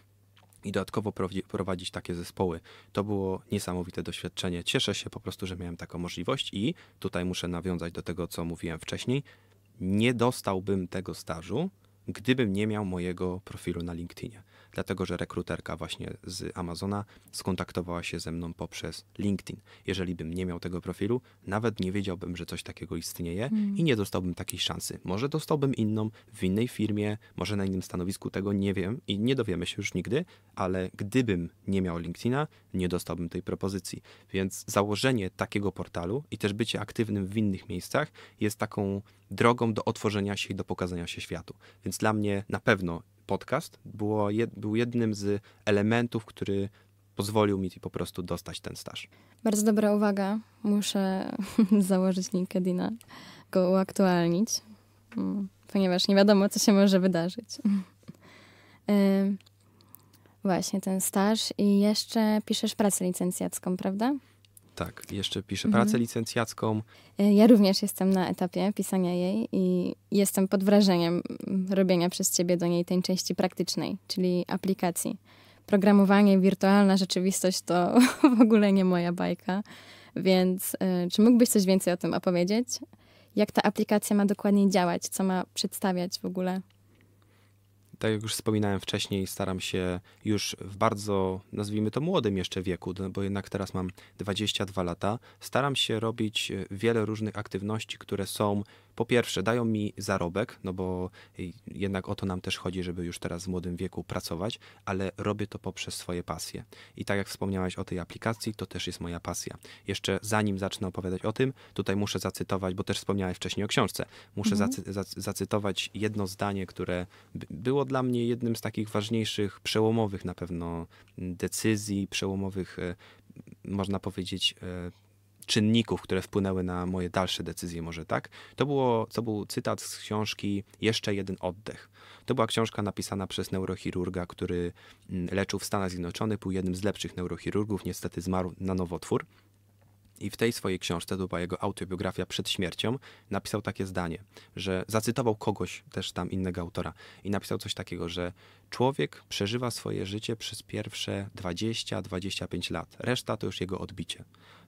[SPEAKER 2] i dodatkowo prowadzić takie zespoły. To było niesamowite doświadczenie. Cieszę się po prostu, że miałem taką możliwość i tutaj muszę nawiązać do tego, co mówiłem wcześniej. Nie dostałbym tego stażu, gdybym nie miał mojego profilu na LinkedInie dlatego że rekruterka właśnie z Amazona skontaktowała się ze mną poprzez LinkedIn. Jeżeli bym nie miał tego profilu, nawet nie wiedziałbym, że coś takiego istnieje mm. i nie dostałbym takiej szansy. Może dostałbym inną w innej firmie, może na innym stanowisku, tego nie wiem i nie dowiemy się już nigdy, ale gdybym nie miał LinkedIna, nie dostałbym tej propozycji. Więc założenie takiego portalu i też bycie aktywnym w innych miejscach jest taką drogą do otworzenia się i do pokazania się światu. Więc dla mnie na pewno podcast było, był jednym z elementów, który pozwolił mi po prostu dostać ten staż.
[SPEAKER 1] Bardzo dobra uwaga. Muszę założyć LinkedIna, go uaktualnić, mm, ponieważ nie wiadomo, co się może wydarzyć. Właśnie ten staż i jeszcze piszesz pracę licencjacką, prawda?
[SPEAKER 2] Tak, jeszcze piszę mhm. pracę licencjacką.
[SPEAKER 1] E, ja również jestem na etapie pisania jej i jestem pod wrażeniem robienia przez ciebie do niej tej części praktycznej, czyli aplikacji. Programowanie, wirtualna rzeczywistość to w ogóle nie moja bajka, więc e, czy mógłbyś coś więcej o tym opowiedzieć? Jak ta aplikacja ma dokładnie działać? Co ma przedstawiać w ogóle?
[SPEAKER 2] tak jak już wspominałem wcześniej, staram się już w bardzo, nazwijmy to młodym jeszcze wieku, bo jednak teraz mam 22 lata, staram się robić e, wiele różnych aktywności, które są po pierwsze dają mi zarobek, no bo jednak o to nam też chodzi, żeby już teraz w młodym wieku pracować, ale robię to poprzez swoje pasje. I tak jak wspomniałaś o tej aplikacji, to też jest moja pasja. Jeszcze zanim zacznę opowiadać o tym, tutaj muszę zacytować, bo też wspomniałeś wcześniej o książce, muszę mhm. zacy zac zacytować jedno zdanie, które było dla mnie jednym z takich ważniejszych, przełomowych na pewno decyzji, przełomowych, e, można powiedzieć, e, czynników, które wpłynęły na moje dalsze decyzje, może tak. To, było, to był cytat z książki Jeszcze jeden oddech. To była książka napisana przez neurochirurga, który mm, leczył w Stanach Zjednoczonych, był jednym z lepszych neurochirurgów, niestety zmarł na nowotwór. I w tej swojej książce, to była jego autobiografia przed śmiercią, napisał takie zdanie, że zacytował kogoś, też tam innego autora, i napisał coś takiego, że człowiek przeżywa swoje życie przez pierwsze 20-25 lat, reszta to już jego odbicie.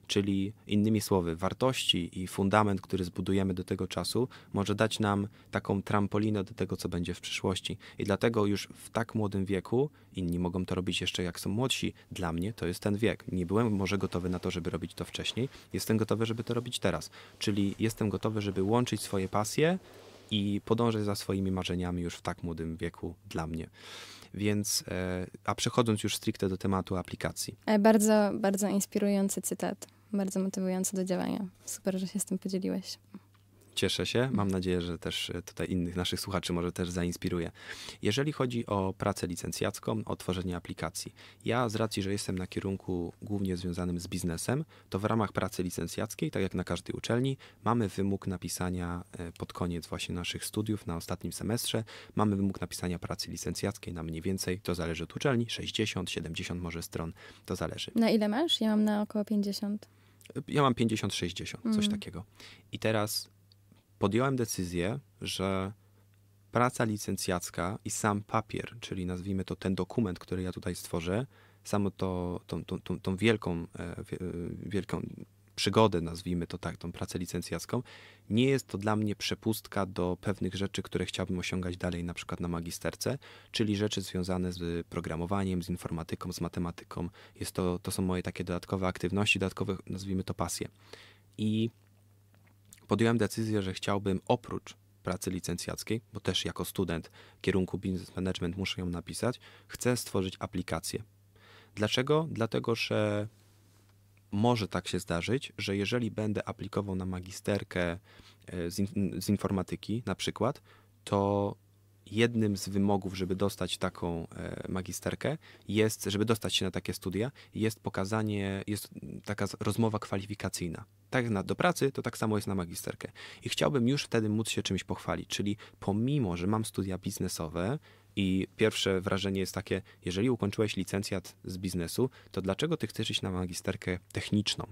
[SPEAKER 2] Czyli innymi słowy, wartości i fundament, który zbudujemy do tego czasu, może dać nam taką trampolinę do tego, co będzie w przyszłości. I dlatego już w tak młodym wieku, inni mogą to robić jeszcze jak są młodsi, dla mnie to jest ten wiek. Nie byłem może gotowy na to, żeby robić to wcześniej, jestem gotowy, żeby to robić teraz. Czyli jestem gotowy, żeby łączyć swoje pasje i podążać za swoimi marzeniami już w tak młodym wieku dla mnie. Więc, e, a przechodząc już stricte do tematu aplikacji.
[SPEAKER 1] E, bardzo, bardzo inspirujący cytat, bardzo motywujący do działania. Super, że się z tym podzieliłeś.
[SPEAKER 2] Cieszę się. Mam nadzieję, że też e, tutaj innych naszych słuchaczy może też zainspiruje. Jeżeli chodzi o pracę licencjacką, o tworzenie aplikacji, ja z racji, że jestem na kierunku głównie związanym z biznesem, to w ramach pracy licencjackiej, tak jak na każdej uczelni, mamy wymóg napisania e, pod koniec właśnie naszych studiów na ostatnim semestrze, mamy wymóg napisania pracy licencjackiej na mniej więcej, to zależy od uczelni, 60, 70 może stron, to zależy. Na
[SPEAKER 1] ile masz? Ja mam na około 50.
[SPEAKER 2] Ja mam 50-60, coś mm. takiego. I teraz podjąłem decyzję, że praca licencjacka i sam papier, czyli nazwijmy to ten dokument, który ja tutaj stworzę, samo to, tą, tą, tą, tą wielką, e, wielką przygodę, nazwijmy to tak, tą pracę licencjacką, nie jest to dla mnie przepustka do pewnych rzeczy, które chciałbym osiągać dalej, na przykład na magisterce, czyli rzeczy związane z programowaniem, z informatyką, z matematyką. Jest to, to są moje takie dodatkowe aktywności, dodatkowe, nazwijmy to pasje. I podjąłem decyzję, że chciałbym oprócz pracy licencjackiej, bo też jako student kierunku business management muszę ją napisać, chcę stworzyć aplikację. Dlaczego? Dlatego, że może tak się zdarzyć, że jeżeli będę aplikował na magisterkę e, z, in z informatyki na przykład, to jednym z wymogów, żeby dostać taką e, magisterkę, jest, żeby dostać się na takie studia, jest pokazanie, jest taka rozmowa kwalifikacyjna. Tak jak na, do pracy, to tak samo jest na magisterkę. I chciałbym już wtedy móc się czymś pochwalić, czyli pomimo, że mam studia biznesowe, i pierwsze wrażenie jest takie, jeżeli ukończyłeś licencjat z biznesu, to dlaczego ty chcesz iść na magisterkę techniczną?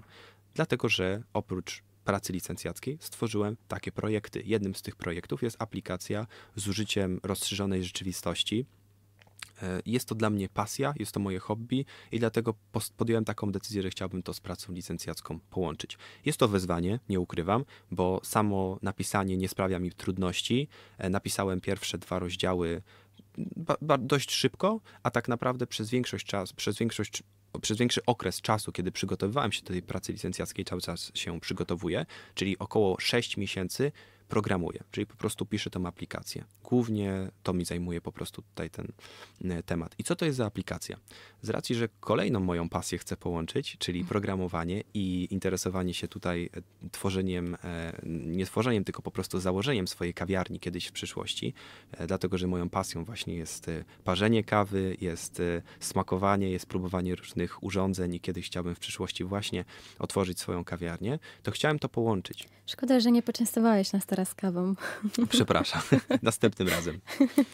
[SPEAKER 2] Dlatego, że oprócz pracy licencjackiej stworzyłem takie projekty. Jednym z tych projektów jest aplikacja z użyciem rozszerzonej rzeczywistości. E, jest to dla mnie pasja, jest to moje hobby i dlatego podjąłem taką decyzję, że chciałbym to z pracą licencjacką połączyć. Jest to wyzwanie, nie ukrywam, bo samo napisanie nie sprawia mi trudności. E, napisałem pierwsze dwa rozdziały dość szybko, a tak naprawdę przez większość, czasu, przez większość przez większy okres czasu, kiedy przygotowywałem się do tej pracy licencjackiej, cały czas się przygotowuję, czyli około 6 miesięcy, programuję, czyli po prostu piszę tą aplikację. Głównie to mi zajmuje po prostu tutaj ten e, temat. I co to jest za aplikacja? Z racji, że kolejną moją pasję chcę połączyć, czyli mhm. programowanie i interesowanie się tutaj e, tworzeniem, e, nie tworzeniem, tylko po prostu założeniem swojej kawiarni kiedyś w przyszłości, dlatego że moją pasją właśnie jest parzenie kawy, jest smakowanie, jest próbowanie różnych urządzeń i kiedyś chciałbym w przyszłości właśnie otworzyć swoją kawiarnię, to chciałem to połączyć.
[SPEAKER 1] Szkoda, że nie poczęstowałeś nas teraz teraz kawą. Przepraszam,
[SPEAKER 2] następnym razem. E,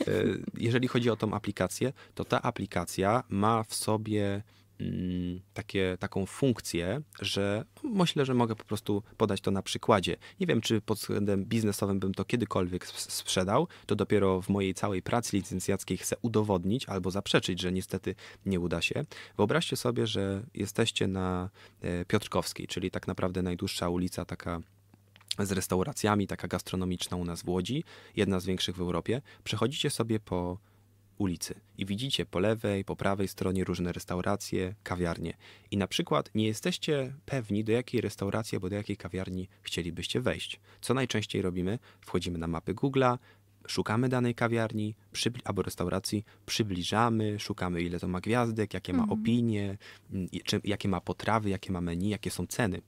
[SPEAKER 2] jeżeli chodzi o tą aplikację, to ta aplikacja ma w sobie mm, takie, taką funkcję, że myślę, że mogę po prostu podać to na przykładzie. Nie wiem, czy pod względem biznesowym bym to kiedykolwiek sprzedał. To dopiero w mojej całej pracy licencjackiej chcę udowodnić albo zaprzeczyć, że niestety nie uda się. Wyobraźcie sobie, że jesteście na e, Piotrkowskiej, czyli tak naprawdę najdłuższa ulica taka z restauracjami, taka gastronomiczna u nas w Łodzi, jedna z większych w Europie, przechodzicie sobie po ulicy i widzicie po lewej, po prawej stronie różne restauracje, kawiarnie. I na przykład nie jesteście pewni, do jakiej restauracji albo do jakiej kawiarni chcielibyście wejść. Co najczęściej robimy? Wchodzimy na mapy Google'a, szukamy danej kawiarni przybli- albo restauracji, przybliżamy, szukamy ile to ma gwiazdek, jakie ma mhm. opinie, mm, jakie ma potrawy, jakie ma menu, jakie są ceny.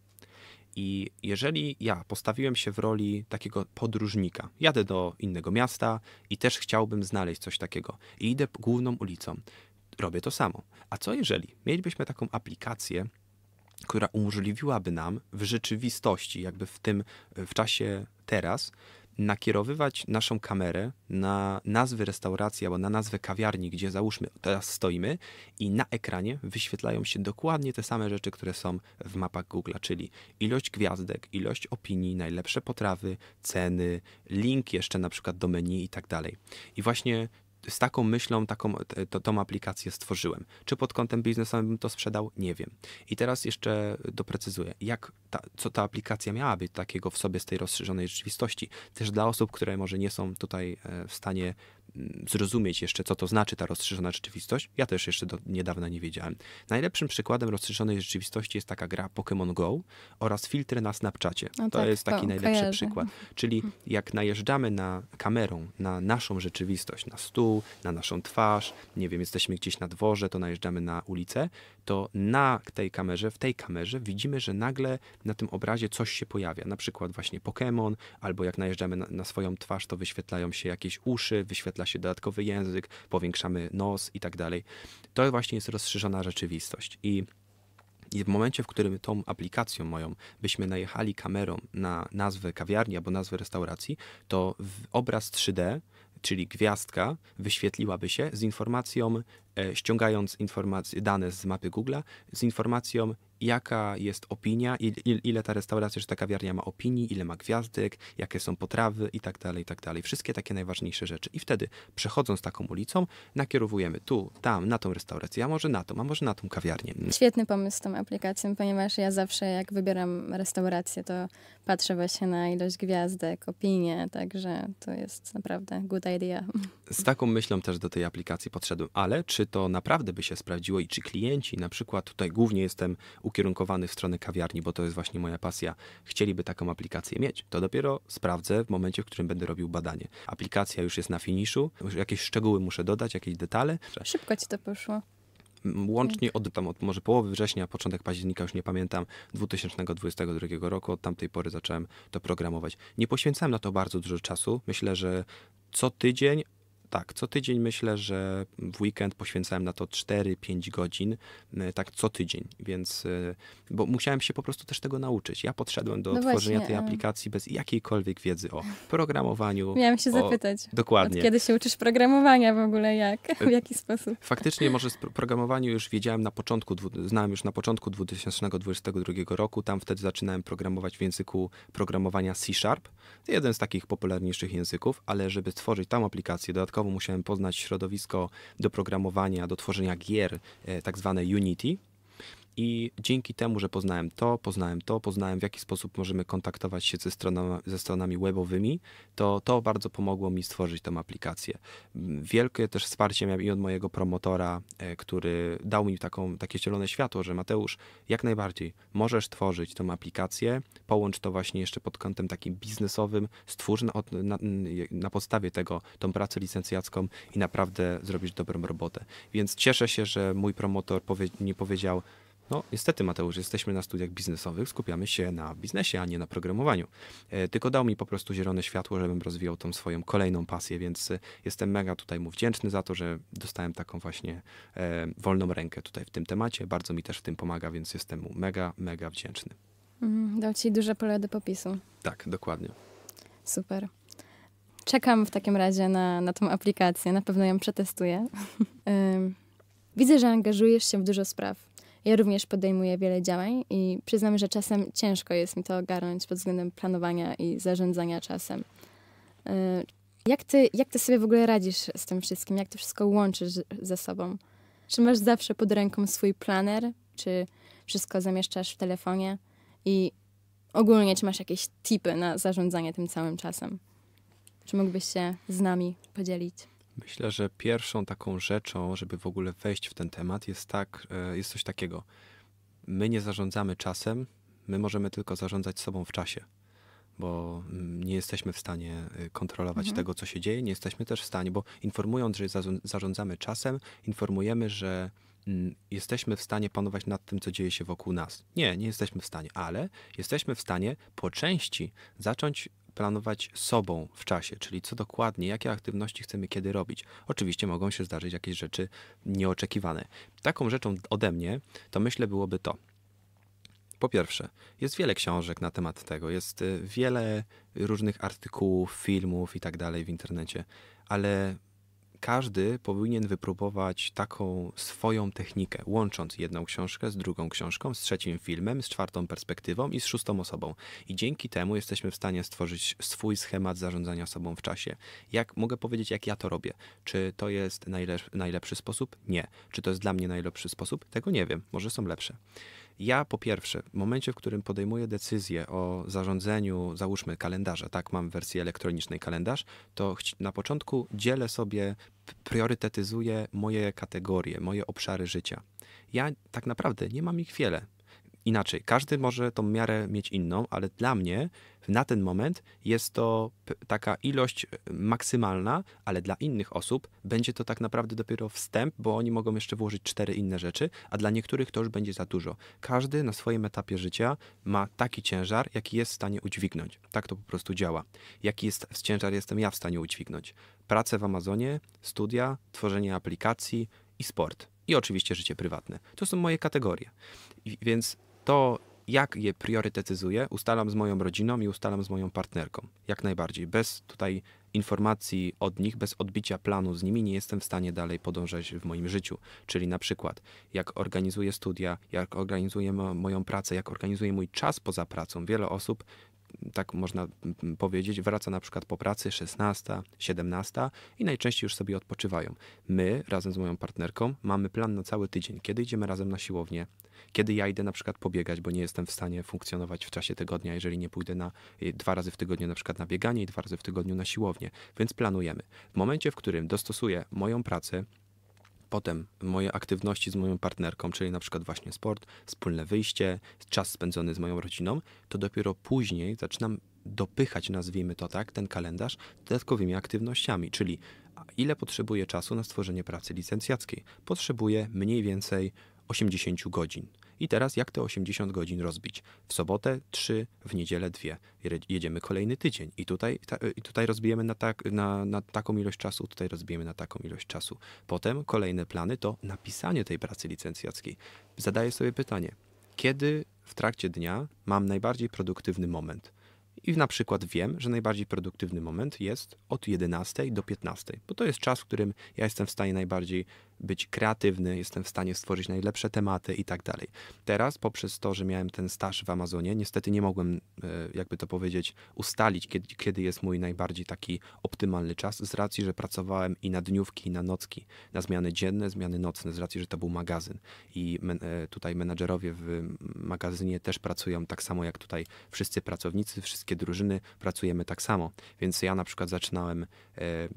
[SPEAKER 2] I jeżeli ja postawiłem się w roli takiego podróżnika, jadę do innego miasta i też chciałbym znaleźć coś takiego, i idę główną ulicą, robię to samo. A co jeżeli mielibyśmy taką aplikację, która umożliwiłaby nam w rzeczywistości, jakby w tym, w czasie teraz, nakierowywać naszą kamerę na nazwy restauracji albo na nazwę kawiarni, gdzie załóżmy teraz stoimy i na ekranie wyświetlają się dokładnie te same rzeczy, które są w mapach Google, czyli ilość gwiazdek, ilość opinii, najlepsze potrawy, ceny, link jeszcze na przykład do menu i tak dalej. I właśnie z taką myślą taką, e, to, tą aplikację stworzyłem. Czy pod kątem biznesowym bym to sprzedał? Nie wiem. I teraz jeszcze doprecyzuję, jak ta, co ta aplikacja miałaby takiego w sobie z tej rozszerzonej rzeczywistości. Też dla osób, które może nie są tutaj e, w stanie zrozumieć jeszcze, co to znaczy ta rozszerzona rzeczywistość. Ja też jeszcze do niedawna nie wiedziałem. Najlepszym przykładem rozszerzonej rzeczywistości jest taka gra Pokémon Go oraz filtry na Snapchacie. No to tak, jest taki to, najlepszy przykład. Czyli mhm. jak najeżdżamy na kamerą, na naszą rzeczywistość, na stół, na naszą twarz, nie wiem, jesteśmy gdzieś na dworze, to najeżdżamy na ulicę, to na tej kamerze, w tej kamerze widzimy, że nagle na tym obrazie coś się pojawia. Na przykład właśnie Pokémon, albo jak najeżdżamy na, na swoją twarz, to wyświetlają się jakieś uszy, wyświetla dodatkowy język, powiększamy nos i tak dalej. To właśnie jest rozszerzona rzeczywistość i i w momencie, w którym tą aplikacją moją byśmy najechali kamerą na nazwę kawiarni albo nazwę restauracji, to obraz 3D, czyli gwiazdka, wyświetliłaby się z informacją E, ściągając informacje, dane z mapy Google z informacją, jaka jest opinia, il, ile ta restauracja czy ta kawiarnia ma opinii, ile ma gwiazdek, jakie są potrawy i tak dalej, i tak dalej. Wszystkie takie najważniejsze rzeczy. I wtedy przechodząc taką ulicą, nakierowujemy tu, tam, na tą restaurację, a może na tą, a może na tą kawiarnię.
[SPEAKER 1] Świetny pomysł z tą aplikacją, ponieważ ja zawsze jak wybieram restaurację, to patrzę właśnie na ilość gwiazdek, opinie, także to jest naprawdę good idea. Z
[SPEAKER 2] taką myślą też do tej aplikacji podszedłem, ale czy to naprawdę by się sprawdziło i czy klienci, na przykład tutaj głównie jestem ukierunkowany w stronę kawiarni, bo to jest właśnie moja pasja, chcieliby taką aplikację mieć, to dopiero sprawdzę w momencie, w którym będę robił badanie. Aplikacja już jest na finiszu, jakieś szczegóły muszę dodać, jakieś detale. Szybko
[SPEAKER 1] ci to poszło
[SPEAKER 2] mm, łącznie od, tam, od może połowy września, początek października, już nie pamiętam, 2022 roku, od tamtej pory zacząłem to programować. Nie poświęcałem na to bardzo dużo czasu. Myślę, że co tydzień tak, co tydzień myślę, że w weekend poświęcałem na to 4-5 godzin, e, tak co tydzień, więc, e, bo musiałem się po prostu też tego nauczyć. Ja podszedłem do no tworzenia właśnie, tej aplikacji bez jakiejkolwiek wiedzy o programowaniu. Miałem się o, zapytać. Dokładnie. Od kiedy
[SPEAKER 1] się uczysz programowania w ogóle, jak, e, w jaki sposób?
[SPEAKER 2] Faktycznie może z programowaniu już wiedziałem na początku, znałem już na początku 2022 roku, tam wtedy zaczynałem programować w języku programowania C-Sharp, jeden z takich popularniejszych języków, ale żeby stworzyć tam aplikację dodatkowo musiałem poznać środowisko do programowania, do tworzenia gier, e, tak zwane Unity. I dzięki temu, że poznałem to, poznałem to, poznałem w jaki sposób możemy kontaktować się ze, stronami, ze stronami webowymi, to to bardzo pomogło mi stworzyć tą aplikację. Wielkie też wsparcie miałem i od mojego promotora, e, który dał mi taką, takie zielone światło, że Mateusz, jak najbardziej możesz tworzyć tą aplikację, połącz to właśnie jeszcze pod kątem takim biznesowym, stwórz na, na, na podstawie tego tą pracę licencjacką i naprawdę zrobisz dobrą robotę. Więc cieszę się, że mój promotor powie, nie powiedział, no, niestety, Mateusz, jesteśmy na studiach biznesowych, skupiamy się na biznesie, a nie na programowaniu. E, tylko dał mi po prostu zielone światło, żebym rozwijał tą swoją kolejną pasję, więc e, jestem mega tutaj mu wdzięczny za to, że dostałem taką właśnie e, wolną rękę tutaj w tym temacie. Bardzo mi też w tym pomaga, więc jestem mu mega, mega wdzięczny.
[SPEAKER 1] Mhm, dał ci duże pole do popisu.
[SPEAKER 2] Tak, dokładnie.
[SPEAKER 1] Super. Czekam w takim razie na, na tą aplikację. Na pewno ją przetestuję. Widzę, że angażujesz się w dużo spraw ja również podejmuję wiele działań i przyznam, że czasem ciężko jest mi to ogarnąć pod względem planowania i zarządzania czasem. E, jak ty, jak ty sobie w ogóle radzisz z tym wszystkim? Jak to wszystko łączysz ze sobą? Czy masz zawsze pod ręką swój planer? Czy wszystko zamieszczasz w telefonie? I ogólnie, czy masz jakieś tipy na zarządzanie tym całym czasem? Czy mógłbyś się z nami podzielić?
[SPEAKER 2] Myślę, że pierwszą taką rzeczą, żeby w ogóle wejść w ten temat, jest, tak, e, jest coś takiego. My nie zarządzamy czasem, my możemy tylko zarządzać sobą w czasie, bo mm, nie jesteśmy w stanie e, kontrolować mhm. tego, co się dzieje, nie jesteśmy też w stanie, bo informując, że zarządzamy czasem, informujemy, że mm, jesteśmy w stanie panować nad tym, co dzieje się wokół nas. Nie, nie jesteśmy w stanie, ale jesteśmy w stanie po części zacząć planować sobą w czasie, czyli co dokładnie, jakie aktywności chcemy kiedy robić. Oczywiście mogą się zdarzyć jakieś rzeczy nieoczekiwane. Taką rzeczą ode mnie to myślę byłoby to. Po pierwsze, jest wiele książek na temat tego, jest y, wiele różnych artykułów, filmów i tak dalej w internecie, ale każdy powinien wypróbować taką swoją technikę, łącząc jedną książkę z drugą książką, z trzecim filmem, z czwartą perspektywą i z szóstą osobą. I dzięki temu jesteśmy w stanie stworzyć swój schemat zarządzania sobą w czasie. Jak mogę powiedzieć, jak ja to robię? Czy to jest najlepszy sposób? Nie. Czy to jest dla mnie najlepszy sposób? Tego nie wiem. Może są lepsze. Ja po pierwsze, w momencie, w którym podejmuję decyzję o zarządzeniu, załóżmy kalendarza, tak, mam w wersji elektronicznej kalendarz, to na początku dzielę sobie, priorytetyzuję moje kategorie, moje obszary życia. Ja tak naprawdę nie mam ich wiele inaczej. Każdy może tą miarę mieć inną, ale dla mnie na ten moment jest to taka ilość e, maksymalna, ale dla innych osób będzie to tak naprawdę dopiero wstęp, bo oni mogą jeszcze włożyć cztery inne rzeczy, a dla niektórych to już będzie za dużo. Każdy na swoim etapie życia ma taki ciężar, jaki jest w stanie udźwignąć. Tak to po prostu działa. Jaki jest ciężar jestem ja w stanie udźwignąć? Pracę w Amazonie, studia, tworzenie aplikacji i sport i oczywiście życie prywatne. To są moje kategorie. Więc to, jak je priorytetyzuję, ustalam z moją rodziną i ustalam z moją partnerką. Jak najbardziej. Bez tutaj informacji od nich, bez odbicia planu z nimi nie jestem w stanie dalej podążać w moim życiu. Czyli na przykład, jak organizuję studia, jak organizuję moją pracę, jak organizuję mój czas poza pracą. Wiele osób tak można powiedzieć, wraca na przykład po pracy 16, 17 i najczęściej już sobie odpoczywają. My razem z moją partnerką mamy plan na cały tydzień, kiedy idziemy razem na siłownię, kiedy ja idę na przykład pobiegać, bo nie jestem w stanie funkcjonować w czasie tygodnia, jeżeli nie pójdę na y, dwa razy w tygodniu na przykład na bieganie i dwa razy w tygodniu na siłownię, więc planujemy. W momencie, w którym dostosuję moją pracę, Potem moje aktywności z moją partnerką, czyli na przykład właśnie sport, wspólne wyjście, czas spędzony z moją rodziną, to dopiero później zaczynam dopychać, nazwijmy to tak, ten kalendarz dodatkowymi aktywnościami, czyli ile potrzebuję czasu na stworzenie pracy licencjackiej? Potrzebuję mniej więcej 80 godzin. I teraz jak te 80 godzin rozbić? W sobotę 3, w niedzielę 2. Jedziemy kolejny tydzień i tutaj, ta, i tutaj rozbijemy na, tak, na, na taką ilość czasu, tutaj rozbijemy na taką ilość czasu. Potem kolejne plany to napisanie tej pracy licencjackiej. Zadaję sobie pytanie, kiedy w trakcie dnia mam najbardziej produktywny moment? I na przykład wiem, że najbardziej produktywny moment jest od 11 do 15, bo to jest czas, w którym ja jestem w stanie najbardziej być kreatywny, jestem w stanie stworzyć najlepsze tematy i tak dalej. Teraz poprzez to, że miałem ten staż w Amazonie, niestety nie mogłem, e, jakby to powiedzieć, ustalić, kiedy, kiedy jest mój najbardziej taki optymalny czas, z racji, że pracowałem i na dniówki, i na nocki, na zmiany dzienne, zmiany nocne, z racji, że to był magazyn. I men, e, tutaj menadżerowie w magazynie też pracują tak samo jak tutaj wszyscy pracownicy, wszystkie drużyny pracujemy tak samo. Więc ja na przykład zaczynałem. E,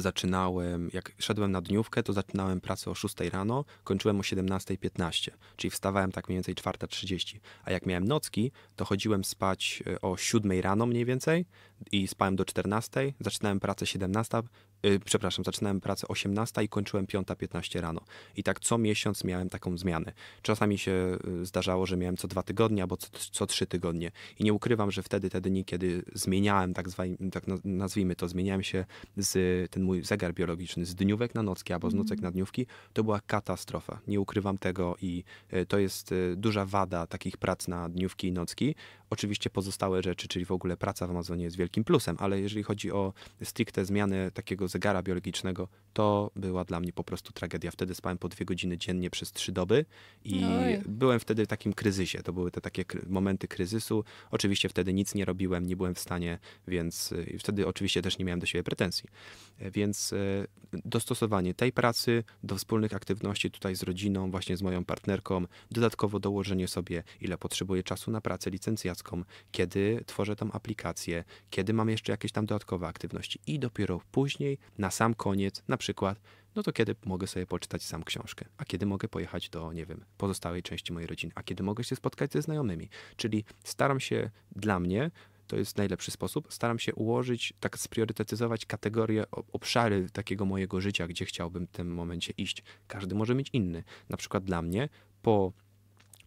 [SPEAKER 2] zaczynałem, jak szedłem na dniówkę, to zaczynałem pracę o 6 rano, kończyłem o 17.15, czyli wstawałem tak mniej więcej 4.30. A jak miałem nocki, to chodziłem spać e, o 7 rano mniej więcej i spałem do 14, zaczynałem pracę 17, Y, przepraszam, zaczynałem pracę 18 i kończyłem 5.15 rano. I tak co miesiąc miałem taką zmianę. Czasami się y, zdarzało, że miałem co dwa tygodnie albo co, co trzy tygodnie. I nie ukrywam, że wtedy te dni, kiedy zmieniałem, tak, tak nazwijmy to, zmieniałem się z ten mój zegar biologiczny, z dniówek na nocki albo z mhm. nocek na dniówki, to była katastrofa. Nie ukrywam tego i y, to jest duża wada takich prac na dniówki i nocki. Oczywiście pozostałe rzeczy, czyli w ogóle praca w Amazonie jest wielkim plusem, ale jeżeli chodzi o stricte zmianę takiego zegara biologicznego, to była dla mnie po prostu tragedia. Wtedy spałem po dwie godziny dziennie przez trzy doby i Oj. No byłem wtedy w takim kryzysie. To były te takie momenty kryzysu. Oczywiście wtedy nic nie robiłem, nie byłem w stanie, więc wtedy oczywiście też nie miałem do siebie pretensji. Więc e, dostosowanie tej pracy do wspólnych aktywności tutaj z rodziną, właśnie z moją partnerką, dodatkowo dołożenie sobie, ile potrzebuję czasu na pracę licencjacką, kiedy tworzę tam aplikację, kiedy mam jeszcze jakieś tam dodatkowe aktywności i dopiero później, na sam koniec, na przykład, no to kiedy mogę sobie poczytać sam książkę, a kiedy mogę pojechać do, nie wiem, pozostałej części mojej rodziny, a kiedy mogę się spotkać ze znajomymi. Czyli staram się dla mnie to jest najlepszy sposób. Staram się ułożyć, tak spriorytetyzować kategorie, obszary takiego mojego życia, gdzie chciałbym w tym momencie iść. Każdy może mieć inny. Na przykład dla mnie po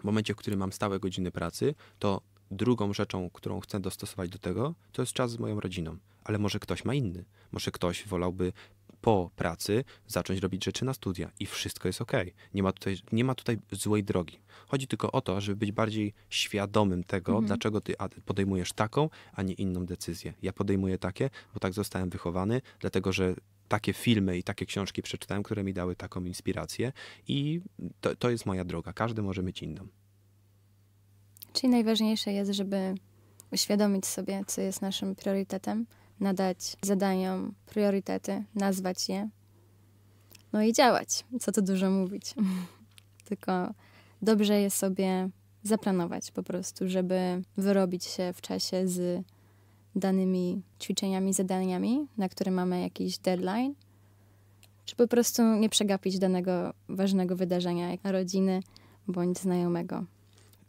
[SPEAKER 2] momencie, w którym mam stałe godziny pracy, to drugą rzeczą, którą chcę dostosować do tego, to jest czas z moją rodziną. Ale może ktoś ma inny. Może ktoś wolałby po pracy zacząć robić rzeczy na studia i wszystko jest ok. Nie ma tutaj, nie ma tutaj złej drogi. Chodzi tylko o to, żeby być bardziej świadomym tego, mhm. dlaczego ty podejmujesz taką, a nie inną decyzję. Ja podejmuję takie, bo tak zostałem wychowany, dlatego że takie filmy i takie książki przeczytałem, które mi dały taką inspirację i to, to jest moja droga. Każdy może mieć inną.
[SPEAKER 1] Czyli najważniejsze jest, żeby uświadomić sobie, co jest naszym priorytetem, nadać zadaniom priorytety, nazwać je, no i działać. Co to dużo mówić. Tylko dobrze je sobie zaplanować po prostu, żeby wyrobić się w czasie z danymi ćwiczeniami, zadaniami, na które mamy jakiś deadline, czy po prostu nie przegapić danego ważnego wydarzenia, jak narodziny bądź znajomego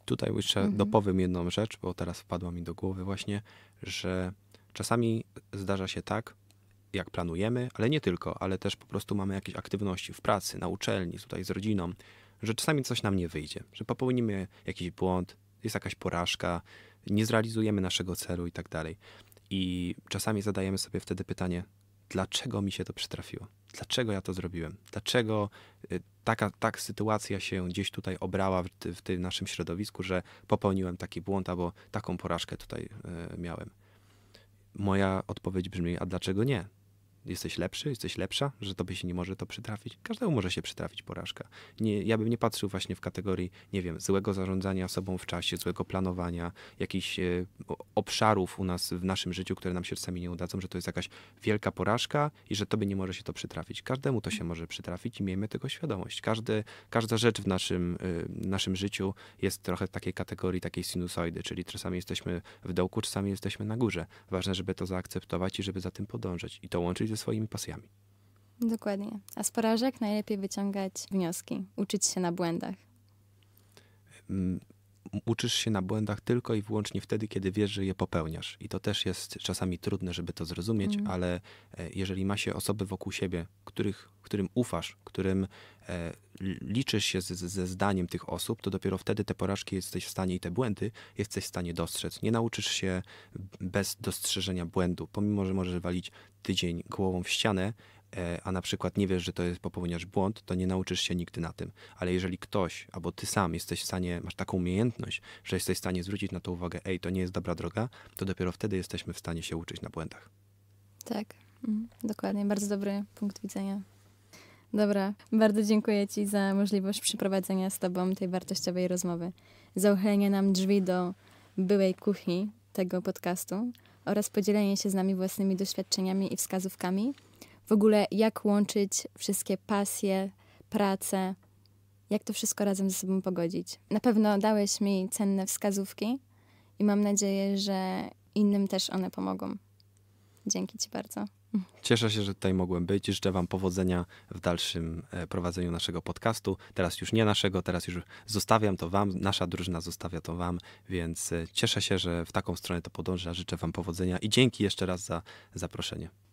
[SPEAKER 2] tutaj jeszcze mhm. dopowiem jedną rzecz, bo teraz wpadła mi do głowy właśnie, że czasami zdarza się tak, jak planujemy, ale nie tylko, ale też po prostu mamy jakieś aktywności w pracy, na uczelni, tutaj z rodziną, że czasami coś nam nie wyjdzie, że popełnimy jakiś błąd, jest jakaś porażka, nie zrealizujemy naszego celu i tak dalej. I czasami zadajemy sobie wtedy pytanie, dlaczego mi się to przytrafiło, dlaczego ja to zrobiłem, dlaczego y, taka tak sytuacja się gdzieś tutaj obrała w, w tym naszym środowisku, że popełniłem taki błąd albo taką porażkę tutaj y, miałem. Moja odpowiedź brzmi, a dlaczego nie? jesteś lepszy, jesteś lepsza, że tobie się nie może to przytrafić. Każdemu może się przytrafić porażka. Nie, ja bym nie patrzył właśnie w kategorii, nie wiem, złego zarządzania sobą w czasie, złego planowania, jakichś e, obszarów u nas w naszym życiu, które nam się czasami nie udadzą, że to jest jakaś wielka porażka i że tobie nie może się to przytrafić. Każdemu to się może przytrafić i miejmy tego świadomość. Każdy, każda rzecz w naszym, y, naszym życiu jest trochę w takiej kategorii, takiej sinusoidy, czyli czasami jesteśmy w dołku, czasami jesteśmy na górze. Ważne, żeby to zaakceptować i żeby za tym podążać. I to łączyć ze swoimi pasjami.
[SPEAKER 1] Dokładnie. A z porażek najlepiej wyciągać wnioski, uczyć się na błędach.
[SPEAKER 2] Mm, uczysz się na błędach tylko i wyłącznie wtedy, kiedy wiesz, że je popełniasz. I to też jest czasami trudne, żeby to zrozumieć, mm. ale e, jeżeli ma się osoby wokół siebie, których, którym ufasz, którym e, liczysz się z, ze zdaniem tych osób, to dopiero wtedy te porażki jesteś w stanie i te błędy jesteś w stanie dostrzec. Nie nauczysz się bez dostrzeżenia błędu, pomimo, że możesz walić tydzień głową w ścianę, E, a na przykład nie wiesz, że to jest, popełniasz błąd, to nie nauczysz się nigdy na tym. Ale jeżeli ktoś, albo ty sam jesteś w stanie, masz taką umiejętność, że jesteś w stanie zwrócić na to uwagę, ej, to nie jest dobra droga, to dopiero wtedy jesteśmy w stanie się uczyć na błędach.
[SPEAKER 1] Tak, mm, dokładnie. Bardzo dobry punkt widzenia. Dobra, bardzo dziękuję Ci za możliwość przeprowadzenia z Tobą tej wartościowej rozmowy. Za uchylenie nam drzwi do byłej kuchni tego podcastu oraz podzielenie się z nami własnymi doświadczeniami i wskazówkami – w ogóle jak łączyć wszystkie pasje, pracę, jak to wszystko razem ze sobą pogodzić. Na pewno dałeś mi cenne wskazówki i mam nadzieję, że innym też one pomogą. Dzięki Ci bardzo.
[SPEAKER 2] Cieszę się, że tutaj mogłem być. Życzę Wam powodzenia w dalszym e, prowadzeniu naszego podcastu. Teraz już nie naszego, teraz już zostawiam to Wam, nasza drużyna zostawia to Wam, więc e, cieszę się, że w taką stronę to podąża. Życzę Wam powodzenia i dzięki jeszcze raz za zaproszenie.